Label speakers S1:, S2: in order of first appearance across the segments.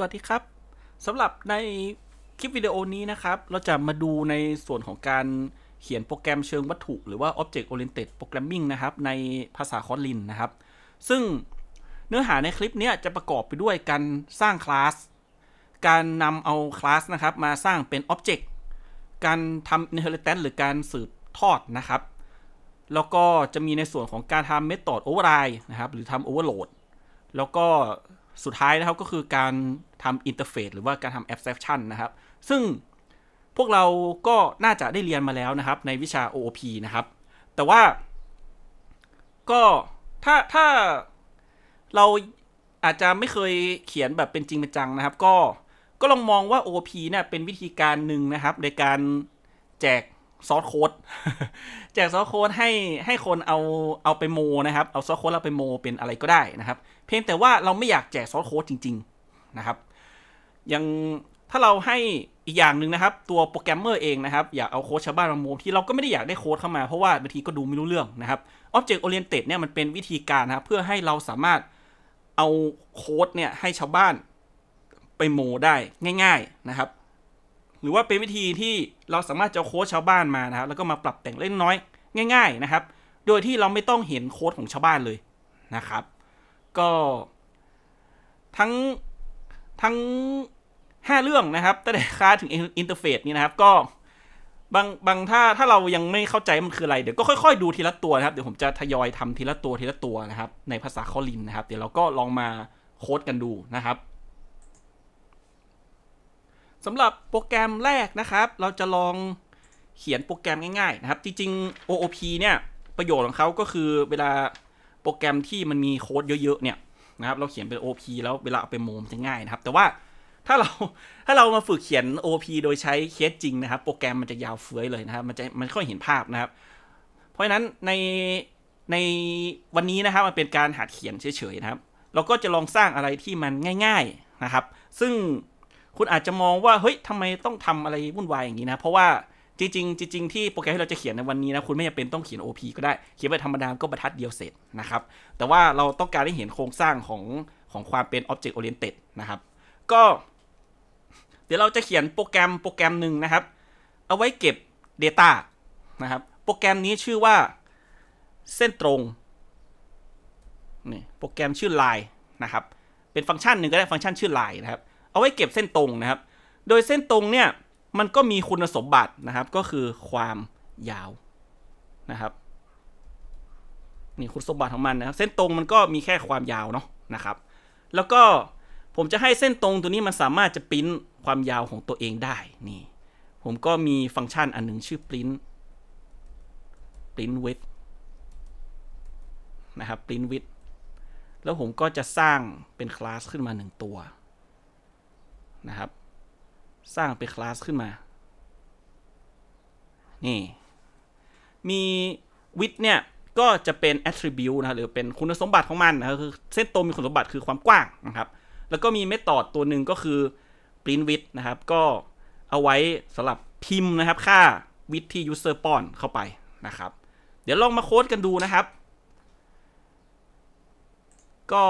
S1: สวัสดีครับ สำหรับในคลิปวิดีโอนี้นะครับ เราจะมาดูในส่วนของการเขียนโปรแกรมเชิงวัตถุ หรือว่า Object Oriented Programming นะครับ ในภาษาคอลินนะครับ ซึ่งเนื้อหาในคลิปนี้จะประกอบไปด้วยการสร้างคลาส การนำเอาคลาสนะครับมาสร้างเป็น Object การทำ Inheritance หรือการสืบทอดนะครับ แล้วก็จะมีในส่วนของการทำ Method Override นะครับหรือทำ Overload แล้วก็สุดท้ายนะครับก็คือการทำอินเทอร์เฟซหรือว่าการทำแอปเซปชันนะครับ ซึ่งพวกเราก็น่าจะได้เรียนมาแล้วนะครับในวิชา OOP นะครับ แต่ว่าก็ถ้าถ้าเราอาจจะไม่เคยเขียนแบบเป็นจริงเป็นจังนะครับ ก็ก็ลองมองว่า OOP เนี่ยเป็นวิธีการหนึ่งนะครับในการแจกซอสโค้ดแจกซอสโค้ดให้ให้คนเอาเอาไปโมนะครับ เอาซอสโค้ดเราไปโมเป็นอะไรก็ได้นะครับ เพียงแต่ว่าเราไม่อยากแจกซอสโค้ดจริง ๆนะครับยังถ้าเราให้อีกอย่างหนึ่งนะครับ ตัวโปรแกรมเมอร์เองนะครับ อยากเอาโค้ดชาวบ้านมาโม ที่เราก็ไม่ได้อยากได้โค้ดเข้ามา เพราะว่าบางทีก็ดูไม่รู้เรื่องนะครับออ็บเกต์โอเรียนเต็ดเนี่ยมันเป็นวิธีการนะครับ เพื่อให้เราสามารถเอาโค้ดเนี่ยให้ชาวบ้านไปโม ได้ง่าย ๆนะครับหรือว่าเป็นวิธีที่เราสามารถจะโค้ชชาวบ้านมานะครับ แล้วก็มาปรับแต่งเล่นน้อยง่าย ๆนะครับ โดยที่เราไม่ต้องเห็นโค้ดของชาวบ้านเลยนะครับ ก็ทั้งทั้ง5เรื่องนะครับตั้งแต่ค่าถึงอินเทอร์เฟซนี่นะครับ ก็บางบางถ้าถ้าเรายังไม่เข้าใจมันคืออะไรเดี๋ยวก็ค่อยๆดูทีละตัวนะครับเดี๋ยวผมจะทยอยทำทีละตัวทีละตัวนะครับในภาษาคอลินนะครับ เดี๋ยวเราก็ลองมาโค้ดกันดูนะครับสำหรับโปรแกรมแรกนะครับ เราจะลองเขียนโปรแกรมง่าย ๆ นะครับจริงๆ OOP เนี่ยประโยชน์ของเขาก็คือเวลาโปรแกรมที่มันมีโค้ดเยอะๆเนี่ยนะครับเราเขียนเป็น OP แล้วเวลาเอาไปโมมจะง่ายนะครับแต่ว่าถ้าเราถ้าเรามาฝึกเขียน OP โดยใช้เคสจริงนะครับ โปรแกรมมันจะยาวเฟ้ยเลยนะครับมันจะมันค่อยเห็นภาพนะครับ เพราะฉะนั้นในในวันนี้นะครับมันเป็นการหัดเขียนเฉยๆนะครับ เราก็จะลองสร้างอะไรที่มันง่าย ๆนะครับ ซึ่งคุณอาจจะมองว่าเฮ้ยทำไมต้องทำอะไรวุ่นวายอย่างนี้นะเพราะว่าจริงๆจริงๆที่โปรแกรมที่เราจะเขียนในวันนี้นะคุณไม่จำเป็นต้องเขียน OP ก็ได้เขียนไปธรรมดาก็บรรทัดเดียวเสร็จนะครับ แต่ว่าเราต้องการให้เห็นโครงสร้างของของความเป็น Object Oriented นะครับก็เดี๋ยวเราจะเขียนโปรแกรมโปรแกรมหนึ่งนะครับ เอาไว้เก็บ Data นะครับโปรแกรมนี้ชื่อว่าเส้นตรงนี่โปรแกรมชื่อ line นะครับเป็นฟังก์ชันหนึ่งก็ได้ฟังก์ชันชื่อ line นะครับเอาไว้เก็บเส้นตรงนะครับ โดยเส้นตรงเนี่ย มันก็มีคุณสมบัตินะครับก็คือความยาวนะครับ นี่คุณสมบัติของมันนะครับเส้นตรงมันก็มีแค่ความยาวเนาะนะครับ แล้วก็ผมจะให้เส้นตรงตัวนี้มันสามารถจะปริ้นความยาวของตัวเองได้นี่ผมก็มีฟังก์ชันอันหนึ่งชื่อปริ้นปริ้นวิดนะครับปริ้นวิดแล้วผมก็จะสร้างเป็นคลาสขึ้นมาหนึ่งตัวนะครับ สร้างเป็นคลาสขึ้นมา นี่ มีวิดเนี่ย ก็จะเป็น attribute นะหรือเป็นคุณสมบัติของมันนะคือเส้นตรงมีคุณสมบัติคือความกว้างนะครับ แล้วก็มีเมธอดตัวหนึ่งก็คือ print width นะครับ ก็เอาไว้สำหรับพิมพ์นะครับค่าวิดที่ user ป้อนเข้าไปนะครับ เดี๋ยวลองมาโค้ดกันดูนะครับ ก็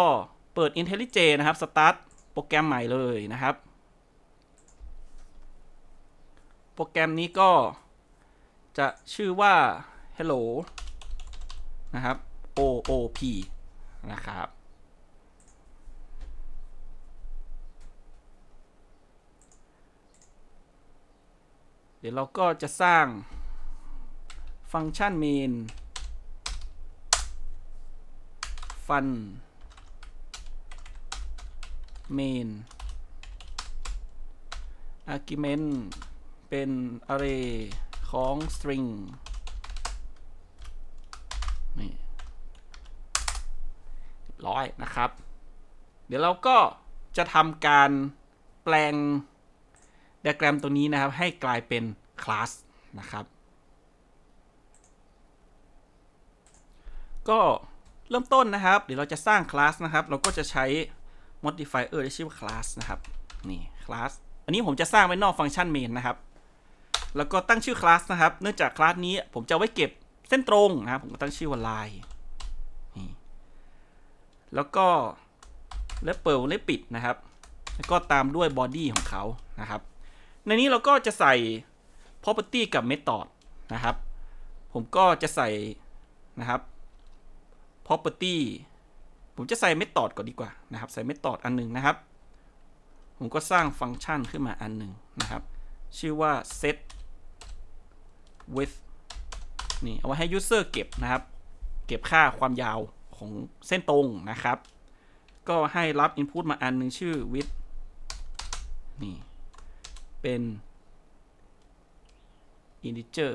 S1: เปิด IntelliJ นะครับ start โปรแกรมใหม่เลยนะครับโปรแกรม นี้ ก็ จะชื่อว่า hello นะ ครับ OOP นะ ครับ เดี๋ยว เราก็จะสร้างฟังก์ชัน main ฟัน main argument เป็นอาร์เรย์ของสตริงนี่ร้อย นะครับ เดี๋ยวเราก็จะทำการแปลงไดอะแกรมตัวนี้นะครับให้กลายเป็นคลาสนะครับ ก็เริ่มต้นนะครับ เดี๋ยวเราจะสร้างคลาสนะครับ เราก็จะใช้ modifier ที่ชื่อว่า class นะครับ นี่ class อันนี้ผมจะสร้างไว้นอกฟังก์ชัน main นะครับแล้วก็ตั้งชื่อคลาสนะครับ เนื่องจากคลาสนี้ผมจะไว้เก็บเส้นตรงนะครับ ผมก็ตั้งชื่อว่าลายนี่แล้วก็แลบเปิดแลบปิดนะครับ แล้วก็ตามด้วยบอดี้ของเขา นะครับ ในนี้เราก็จะใส่ property กับ method นะครับ ผมก็จะใส่นะครับ property ผมจะใส่ method ก่อนดีกว่านะครับ ใส่ method อันหนึ่งนะครับ ผมก็สร้างฟังก์ชันขึ้นมาอันหนึ่งนะครับ ชื่อว่า set width นี่ เอาไว้ให้ user เก็บนะครับ เก็บค่าความยาวของเส้นตรงนะครับ ก็ให้รับ input มาอันหนึ่งชื่อ width นี่ เป็น integer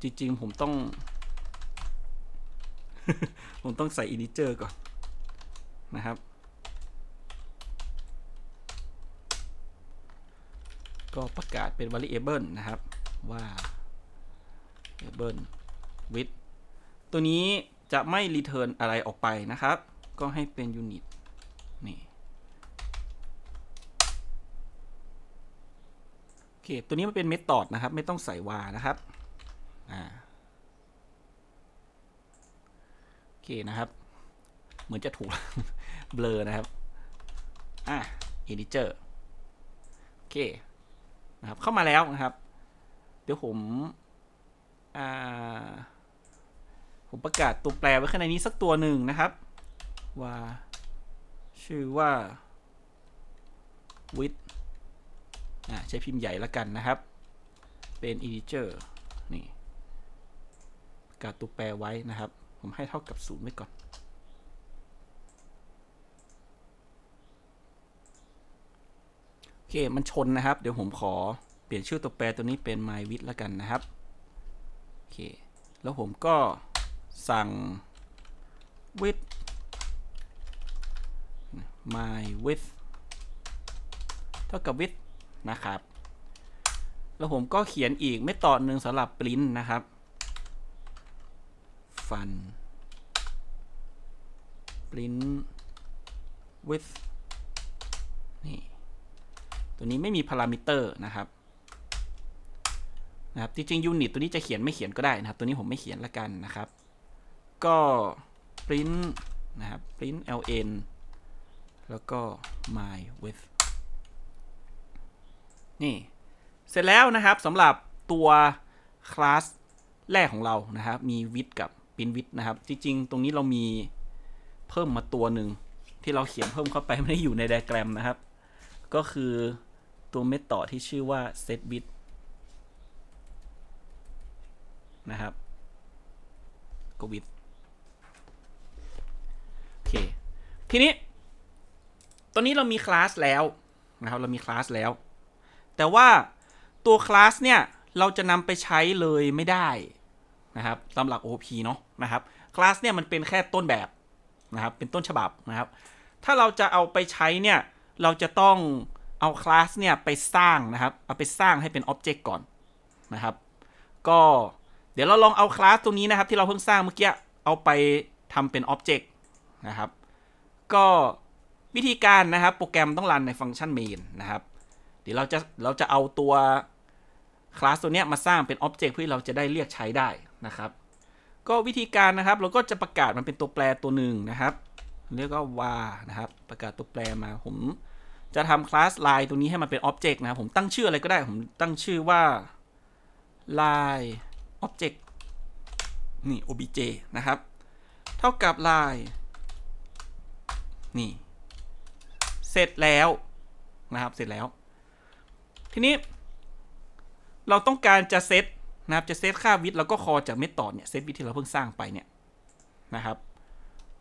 S1: จริง ๆ ผมต้อง ผมต้องใส่ integer ก่อน นะครับก็ประกาศเป็น variable นะครับว่า variable width ตัวนี้จะไม่ return อะไรออกไปนะครับ ก็ให้เป็น unit นี่ โอเค ตัวนี้ มันเป็น method นะครับ ไม่ต้องใส่ว่านะครับอ่าโอเค นะครับ เหมือนจะถูกเบลอนะครับ อ่ะ integer โอเคครับเข้ามาแล้วนะครับ เดี๋ยวผมผมประกาศตัวแปรไว้ข้างในนี้สักตัวหนึ่งนะครับ ว่า ชื่อว่า with ใช้พิมพ์ใหญ่ละกันนะครับ เป็น integer นี่ ประกาศตัวแปรไว้นะครับ ผมให้เท่ากับ 0 ไว้ก่อนเคมันชนนะครับเดี๋ยวผมขอเปลี่ยนชื่อตัวแปรตัวนี้เป็น my width แล้วกันนะครับ โอเค แล้วผมก็สั่ง width my width เท่ากับ width นะครับ แล้วผมก็เขียนอีกไม่ต่อหนึ่งสำหรับ print นะครับ fun print width นี่ตัวนี้ไม่มีพารามิเตอร์นะครับนะครับ จริงๆยูนิตตัวนี้จะเขียนไม่เขียนก็ได้นะครับ ตัวนี้ผมไม่เขียนละกันนะครับ ก็ print นะครับ print ln แล้วก็ my with นี่ เสร็จแล้วนะครับสำหรับตัวคลาสแรกของเรานะครับ มีวิ h กับปินวิ h นะครับ จริงๆ ตรงนี้เรามีเพิ่มมาตัวหนึ่ง ที่เราเขียนเพิ่มเข้าไปไม่ได้อยู่ในไดแกรมนะครับ ก็คือตัวเม็ดต่อที่ชื่อว่า set bit นะครับก o วิดโอเค ทีนี้ตอนนี้เรามีคลาสแล้ว นะครับ เรามีคลาสแล้ว แต่ว่าตัวคลาสเนี่ย เราจะนำไปใช้เลยไม่ได้ นะครับตามหลัก OP เนาะนะครับคลาสเนี่ยมันเป็นแค่ต้นแบบ นะครับ เป็นต้นฉบับนะครับถ้าเราจะเอาไปใช้เนี่ย เราจะต้องเอาคลาสเนี่ยไปสร้างนะครับ เอาไปสร้างให้เป็นอ็อบเจกต์ก่อนนะครับ ก็เดี๋ยวเราลองเอาคลาสตัวนี้นะครับ ที่เราเพิ่งสร้างเมื่อกี้เอาไปทำเป็นอ็อบเจกต์นะครับ ก็วิธีการนะครับโปรแกรมต้องรันในฟังก์ชันเมนนะครับ เดี๋ยวเราจะเราจะเอาตัวคลาสตัวเนี้ยมาสร้างเป็นอ็อบเจกต์เพื่อเราจะได้เรียกใช้ได้นะครับ ก็วิธีการนะครับเราก็จะประกาศมันเป็นตัวแปรตัวหนึ่งนะครับ เรียกว่าว a นะครับ ประกาศตัวแปรมาผมจะทำคลาสไลน์ตัวนี้ให้มันเป็นออบเจกต์นะผมตั้งชื่ออะไรก็ได้ ผมตั้งชื่อว่า line object นี่ obj นะครับ เท่ากับ line นี่ เสร็จแล้วนะครับเสร็จแล้ว ทีนี้ เราต้องการจะเซตนะครับจะเซตค่าวิดแล้วก็คอจากเมธอดเนี่ยเซตวิดที่เราเพิ่งสร้างไปเนี่ยนะครับ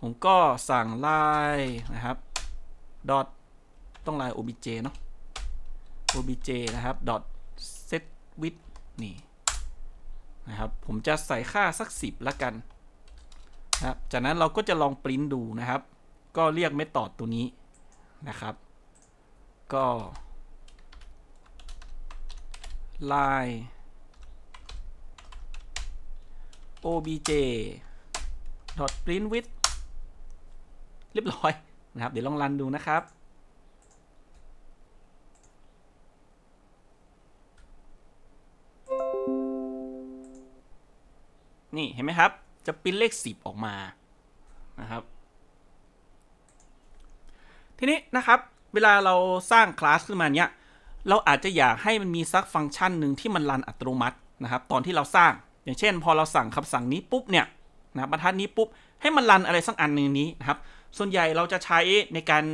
S1: ผมก็สั่ง line นะครับ dot ต้องลาย obj เนาะ obj นะครับ dot set width นี่นะครับ ผมจะใส่ค่าสัก 10ละกันนะครับ จากนั้นเราก็จะลองปริ้นดูนะครับ ก็เรียกเมธอดตัวนี้นะครับ ก็ลาย obj dot print width เรียบร้อยนะครับ เดี๋ยวลองรันดูนะครับนี่เห็นไหมครับ จะปิ้นเลข 10 ออกมานะครับทีนี้นะครับเวลาเราสร้างคลาสขึ้นมาเนี้ยเราอาจจะอยากให้มันมีซักฟังก์ชันหนึ่งที่มันรันอัตโนมัตินะครับ ตอนที่เราสร้างอย่างเช่นพอเราสั่งคำสั่งนี้ปุ๊บเนี่ยนะบรรทัดนี้ปุ๊บ ให้มันรันอะไรสักอันหนึ่งนี้นะครับ ส่วนใหญ่เราจะใช้ในการ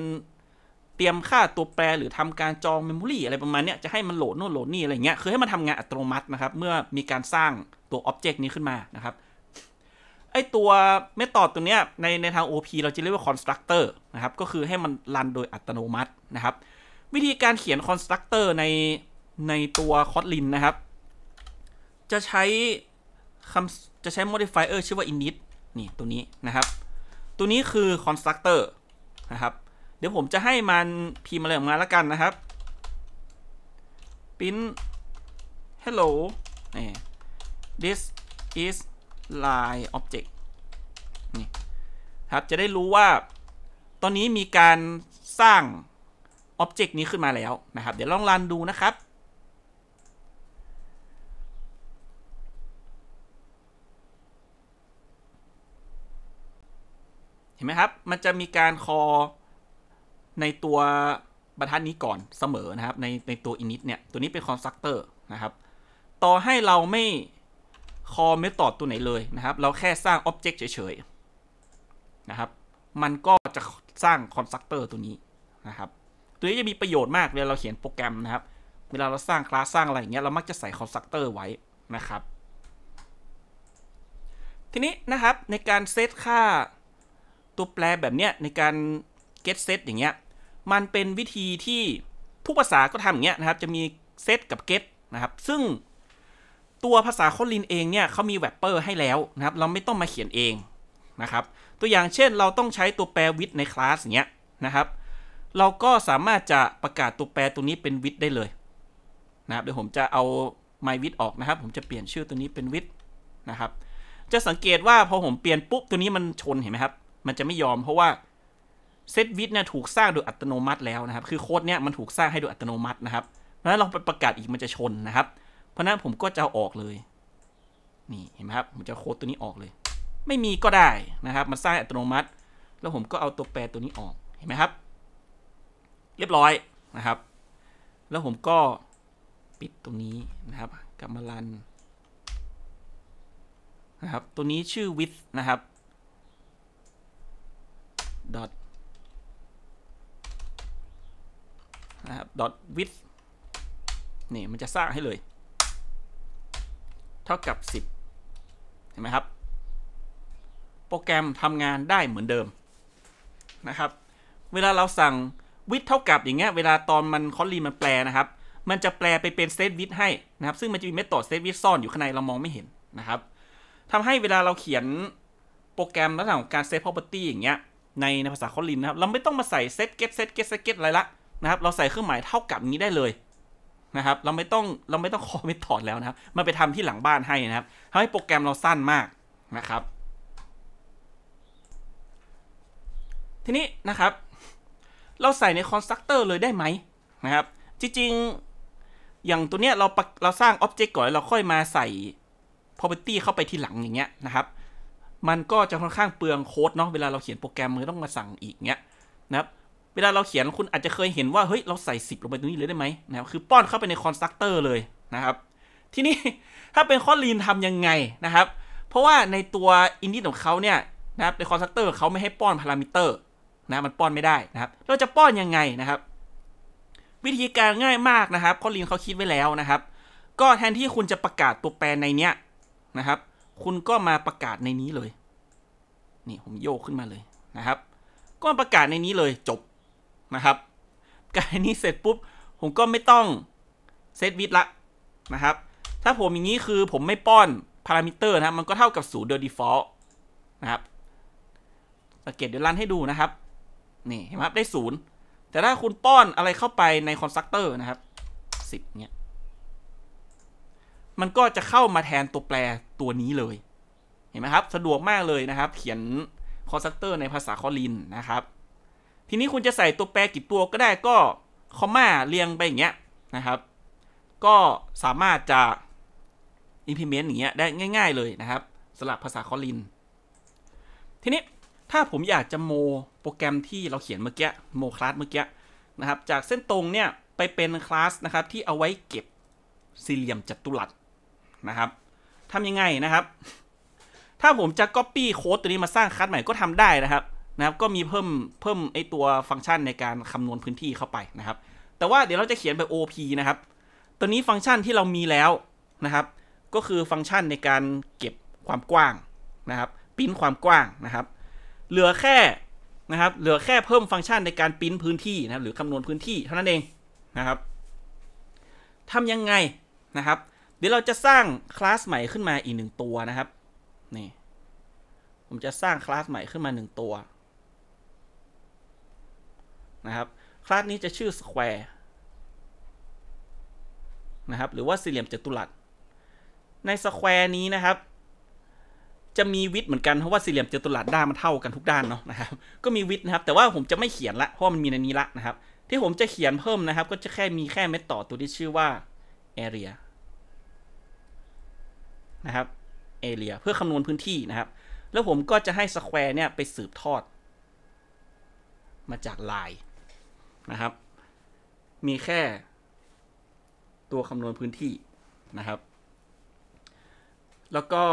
S1: เตรียมค่าตัวแปรหรือทำการจองเมมโมรีอะไรประมาณนี้จะให้มันโหลดโน่นโหลด นี่ อะไรเงี้ยคือให้มันทางานอัตโนมัตินะครับ เมื่อมีการสร้างตัวอ็อบเจกต์นี้ขึ้นมานะครับ ไอตัวเมธอดตัวเนี้ยในในทาง OP เราจะเรียกว่าคอนสตรักเตอร์นะครับ ก็คือให้มันรันโดยอัตโนมัตินะครับ วิธีการเขียนคอนสตรักเตอร์ในในตัวคอ t ลินนะครับจะใช้คำจะใช้ modifier ชื่อว่า init นี่ตัวนี้นะครับ ตัวนี้คือคอนสตรักเตอร์นะครับเดี๋ยวผมจะให้มันพิมพ์อะไรออกมาแล้วกันนะครับปิ้น hello นี่ this is line object นี่ครับจะได้รู้ว่าตอนนี้มีการสร้าง object นี้ขึ้นมาแล้วนะครับเดี๋ยวลองรันดูนะครับ เห็นไหมครับ มันจะมีการ call ในตัวบรรทัดนี้ก่อนเสมอนะครับ ในในตัว init เนี่ยตัวนี้เป็น constructor นะครับต่อให้เราไม่ call ทอดตัวไหนเลยนะครับ เราแค่สร้าง object เฉย ๆ นะครับ มันก็จะสร้าง constructor ตัวนี้นะครับตัวนี้จะมีประโยชน์มากเวลาเราเขียนโปรแกรมนะครับ เวลาเราสร้างคลาสสร้างอะไรอย่างเงี้ยเรามักจะใส่ constructor ไว้นะครับ ทีนี้นะครับในการเซตค่า ตัวแปรแบบเนี้ยในการ get set อย่างเงี้ยมันเป็นวิธีที่ทุกภาษาก็ทำอย่างเงี้ยนะครับจะมีเซตกับเก็ตนะครับ ซึ่งตัวภาษาโคลินเองเนี่ยเขามีแวปเปอร์ให้แล้วนะครับเราไม่ต้องมาเขียนเองนะครับ ตัวอย่างเช่นเราต้องใช้ตัวแปรวิดในคลาสเนี้ยนะครับ เราก็สามารถจะประกาศตัวแปรตัวนี้เป็นวิดได้เลยนะครับเดี๋ยวผมจะเอา my วิดออกนะครับ ผมจะเปลี่ยนชื่อตัวนี้เป็นวิดนะครับ จะสังเกตว่าพอผมเปลี่ยนปุ๊บตัวนี้มันชนเห็นไหมครับมันจะไม่ยอมเพราะว่าเซตวิดเนี่ยถูกสร้างโดยอัตโนมัติแล้วนะครับ คือโค้ดเนี่ยมันถูกสร้างให้โดยอัตโนมัตินะครับ เพราะนั้นเราไปประกาศอีกมันจะชนนะครับ เพราะนั้นผมก็จะเอาออกเลย นี่เห็นไหมครับ ผมจะโค้ดตัวนี้ออกเลย ไม่มีก็ได้นะครับ มันสร้างอัตโนมัติ แล้วผมก็เอาตัวแปรตัวนี้ออก เห็นไหมครับ เรียบร้อยนะครับ แล้วผมก็ปิดตรงนี้นะครับกลับมาลันนะครับ ตัวนี้ชื่อ width นะครับ dot นะครับ dot width นี่ มันจะสร้างให้เลย เท่ากับ 10เห็นไหมครับ โปรแกรมทำงานได้เหมือนเดิมนะครับ เวลาเราสั่ง width เท่ากับอย่างเงี้ย เวลาตอนมันคอลลีมันแปลนะครับ มันจะแปลไปเป็น s e t width ให้นะครับ ซึ่งมันจะมีเมธอด state width ซ่อนอยู่ข้างใน เรามองไม่เห็นนะครับ ทำให้เวลาเราเขียนโปรแกรมลักษณะของการ set property อย่างเงี้ย ในในภาษาคอลินนะครับ เราไม่ต้องมาใส่ set get set get set get อะไรละนะครับเราใส่เครื่องหมายเท่ากับนี้ได้เลยนะครับ เราไม่ต้องเราไม่ต้องคอมม่ถอดแล้วนะครับ มันไปทำที่หลังบ้านให้นะครับทำให้โปรแกรมเราสั้นมากนะครับ ทีนี้นะครับ เราใส่ในคอนสตรักเตอร์เลยได้ไหมนะครับจริงๆอย่างตัวเนี้ยเราเราสร้างอ็อบเจกต์ก่อนเราค่อยมาใส่ property เข้าไปที่หลังอย่างเงี้ยนะครับ มันก็จะค่อนข้างเปลืองโค้ดเนาะเวลาเราเขียนโปรแกรมมือต้องมาสั่งอีกเงี้ยนะครับเวลาเราเขียน คุณอาจจะเคยเห็นว่า เฮ้ย เราใส่ 10 ลงไปตรงนี้เลยได้ไหมนะครับคือป้อนเข้าไปในคอนสตรักเตอร์เลยนะครับ ทีนี้ถ้าเป็นข้อลีนทํำยังไงนะครับ เพราะว่าในตัวอินดิของเขาเนี่ยนะครับในคอนสตรักเตอร์เขาไม่ให้ป้อนพารามิเตอร์ นะมันป้อนไม่ได้นะครับ เราจะป้อนยังไงนะครับ วิธีการง่ายมากนะครับ ข้อลีนเขาคิดไว้แล้วนะครับ ก็แทนที่คุณจะประกาศตัวแปรในเนี้ยนะครับ คุณก็มาประกาศในนี้เลย นี่ผมโยกขึ้นมาเลยนะครับ ก็ประกาศในนี้เลยจบนะครับการนี้เสร็จปุ๊บ ผมก็ไม่ต้องเซตวิดละนะครับ ถ้าผมอย่างนี้คือผมไม่ป้อนพารามิเตอร์นะครับ มันก็เท่ากับศูนย์โดย default นะครับสังเกตเดี๋ยวรันให้ดูนะครับ นี่เห็นไหมครับได้ศูนย์แต่ถ้าคุณป้อนอะไรเข้าไปในคอนสตรักเตอร์นะครับสิบเนี่ยมันก็จะเข้ามาแทนตัวแปรตัวนี้เลย เห็นไหมครับ สะดวกมากเลยนะครับ เขียนคอนสตรักเตอร์ในภาษาคอลินนะครับทีนี้คุณจะใส่ตัวแปรกี่ตัวก็ได้ก็คอมมาเรียงไปอย่างเงี้ยนะครับ ก็สามารถจะ implement อย่างเงี้ยได้ง่ายๆเลยนะครับสำหรับภาษาคอลิน ทีนี้ถ้าผมอยากจะโมโปรแกรมที่เราเขียนเมื่อกี้โมคลาสเมื่อกี้นะครับ จากเส้นตรงเนี่ยไปเป็นคลาสนะครับที่เอาไว้เก็บสี่เหลี่ยมจัตุรัสนะครับทำยังไงนะครับ ถ้าผมจะ Copy โค้ดตัวนี้มาสร้างคลาสใหม่ก็ทำได้นะครับนะครับก็มีเพิ่มเพิ่มไอตัวฟังก์ชันในการคำนวณพื้นที่เข้าไปนะครับ แต่ว่าเดี๋ยวเราจะเขียนแบบ OP นะครับ ตัวนี้ฟังก์ชันที่เรามีแล้วนะครับ ก็คือฟังก์ชันในการเก็บความกว้างนะครับปิ้นความกว้างนะครับ เหลือแค่นะครับ เหลือแค่เพิ่มฟังก์ชันในการปิ้นพื้นที่นะหรือคำนวณพื้นที่เท่านั้นเองนะครับทำยังไงนะครับ เดี๋ยวเราจะสร้างคลาสใหม่ขึ้นมาอีกหนึ่งตัวนะครับนี่ผมจะสร้างคลาสใหม่ขึ้นมาหนึ่งตัวนะครับคลาสนี้จะชื่อ Square นะครับหรือว่าสี่เหลี่ยมจัตุรัสใน Square นี้นะครับจะมีวิดเหมือนกันเพราะว่าสี่เหลี่ยมจัตุรัสด้านมันเท่ากันทุกด้านเนาะนะครับก็มีวิดนะครับ แต่ว่าผมจะไม่เขียนละเพราะมันมีในนี้ละนะครับ ที่ผมจะเขียนเพิ่มนะครับ ก็จะแค่มีแค่เม็ดต่อตัวที่ชื่อว่า area นะครับ area เพื่อคำนวณพื้นที่นะครับแล้วผมก็จะให้ square เนี่ยไปสืบทอดมาจากไลน์นะครับ มีแค่ตัวคำนวณพื้นที่นะครับ แล้วก็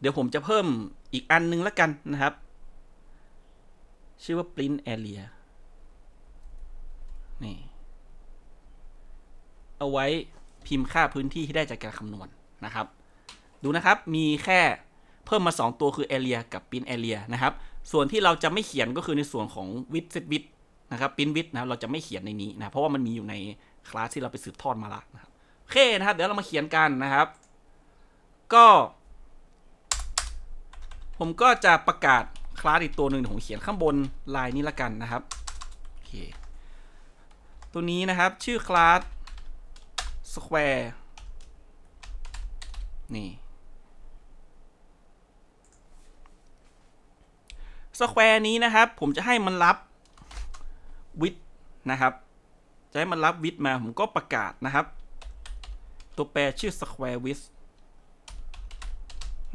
S1: เดี๋ยวผมจะเพิ่มอีกอันนึงละกันนะครับ ชื่อว่า print area นี่ เอาไว้พิมพ์ค่าพื้นที่ที่ได้จากการคำนวณนะครับ ดูนะครับมีแค่เพิ่มมา2ตัวคือ area กับ print area นะครับ ส่วนที่เราจะไม่เขียนก็คือในส่วนของ width set width นะครับปินวิดนะรเราจะไม่เขียนในนี้นะเพราะว่ามันมีอยู่ในคลาสที่เราไปสืบทอดมาละนะครับโอเคนะครับเดี๋ยวเรามาเขียนกันนะครับ ก็ ผมก็จะประกาศคลาสอีกตัวหนึ่งผมเขียนข้างบนลายนี้ละกันนะครับโอเคตัวนี้นะครับชื่อคลาส square นี่ square นี้นะครับ ผมจะให้มันรับวิดนะครับ จะให้มันรับวิดมา ผมก็ประกาศนะครับ ตัวแปรชื่อ square width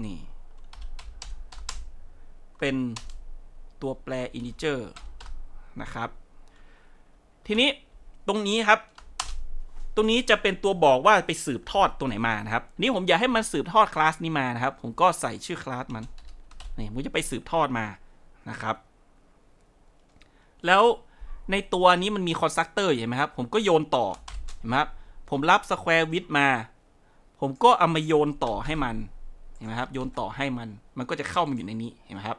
S1: นี่ เป็นตัวแปร integer นะครับ ทีนี้ตรงนี้ครับ ตรงนี้จะเป็นตัวบอกว่าไปสืบทอดตัวไหนมานะครับ นี่ผมอยากให้มันสืบทอดคลาสนี้มานะครับ ผมก็ใส่ชื่อคลาสมัน นี่ผมจะไปสืบทอดมานะครับ แล้วในตัวนี้มันมีคอนสตรักเตอร์เห็นไหมครับ ผมก็โยนต่อ เห็นไหมครับ ผมรับสแควร์วิดมา ผมก็เอามาโยนต่อให้มัน เห็นไหมครับ โยนต่อให้มัน มันก็จะเข้ามาอยู่ในนี้ เห็นไหมครับ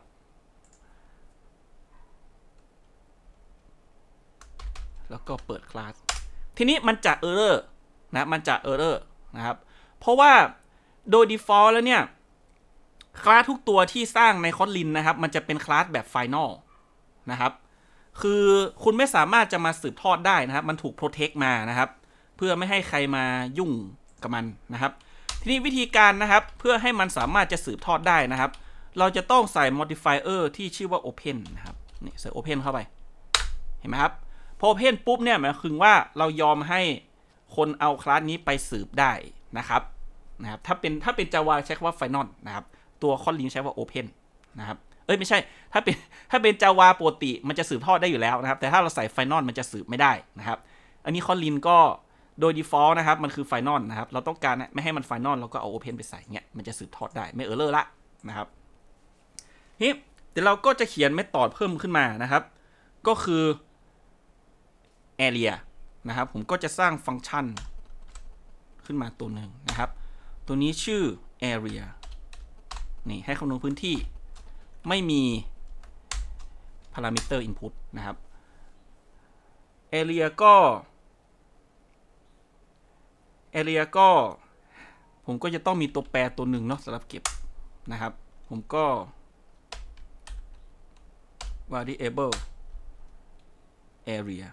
S1: แล้วก็เปิดคลาส ทีนี้มันจะเออร์เนะมันจะเออร์นะครับ เพราะว่าโดย default แล้วเนี่ย คลาสทุกตัวที่สร้างในคอ์ลินนะครับ มันจะเป็นคลาสแบบไฟนอลนะครับคือคุณไม่สามารถจะมาสืบทอดได้นะครับ มันถูกโปรเทคมานะครับ เพื่อไม่ให้ใครมายุ่งกับมันนะครับ ทีนี้วิธีการนะครับ เพื่อให้มันสามารถจะสืบทอดได้นะครับ เราจะต้องใส่ modifier ที่ชื่อว่า open นะครับนี่ใส่ open เข้าไป เห็นไหมครับพอ open ปุ๊บเนี่ยหมายถึงว่าเรายอมให้คนเอาคลาสนี้ไปสืบได้นะครับนะครับ ถ้าเป็นถ้าเป็น Java ใช้คำว่า final นะครับ ตัว Kotlin ใช้ว่า open นะครับเอ้ยไม่ใช่ ถ้าเป็นถ้าเป็นจาวาปกติมันจะสืบทอดได้อยู่แล้วนะครับ แต่ถ้าเราใส่ไฟนอลมันจะสืบไม่ได้นะครับ อันนี้คอลินก็โดย default นะครับมันคือไฟนอลนะครับ เราต้องการไม่ให้มันไฟนอลเราก็เอาโอเพนไปใส่เงี้ยมันจะสืบทอดได้ไม่เออร์เลอร์ละนะครับนี่เดี๋ยวเราก็จะเขียนเมธอดเพิ่มขึ้นมานะครับ ก็คือ area นะครับ ผมก็จะสร้างฟังก์ชันขึ้นมาตัวหนึ่งนะครับ ตัวนี้ชื่อ area นี่ให้คำนวณพื้นที่ไม่มี พารามิเตอร์ อินพุตนะครับ เอเรียก็ เอเรียก็ผมก็จะต้องมีตัวแปรตัวหนึ่งเนาะสำหรับเก็บนะครับ ผมก็ variable area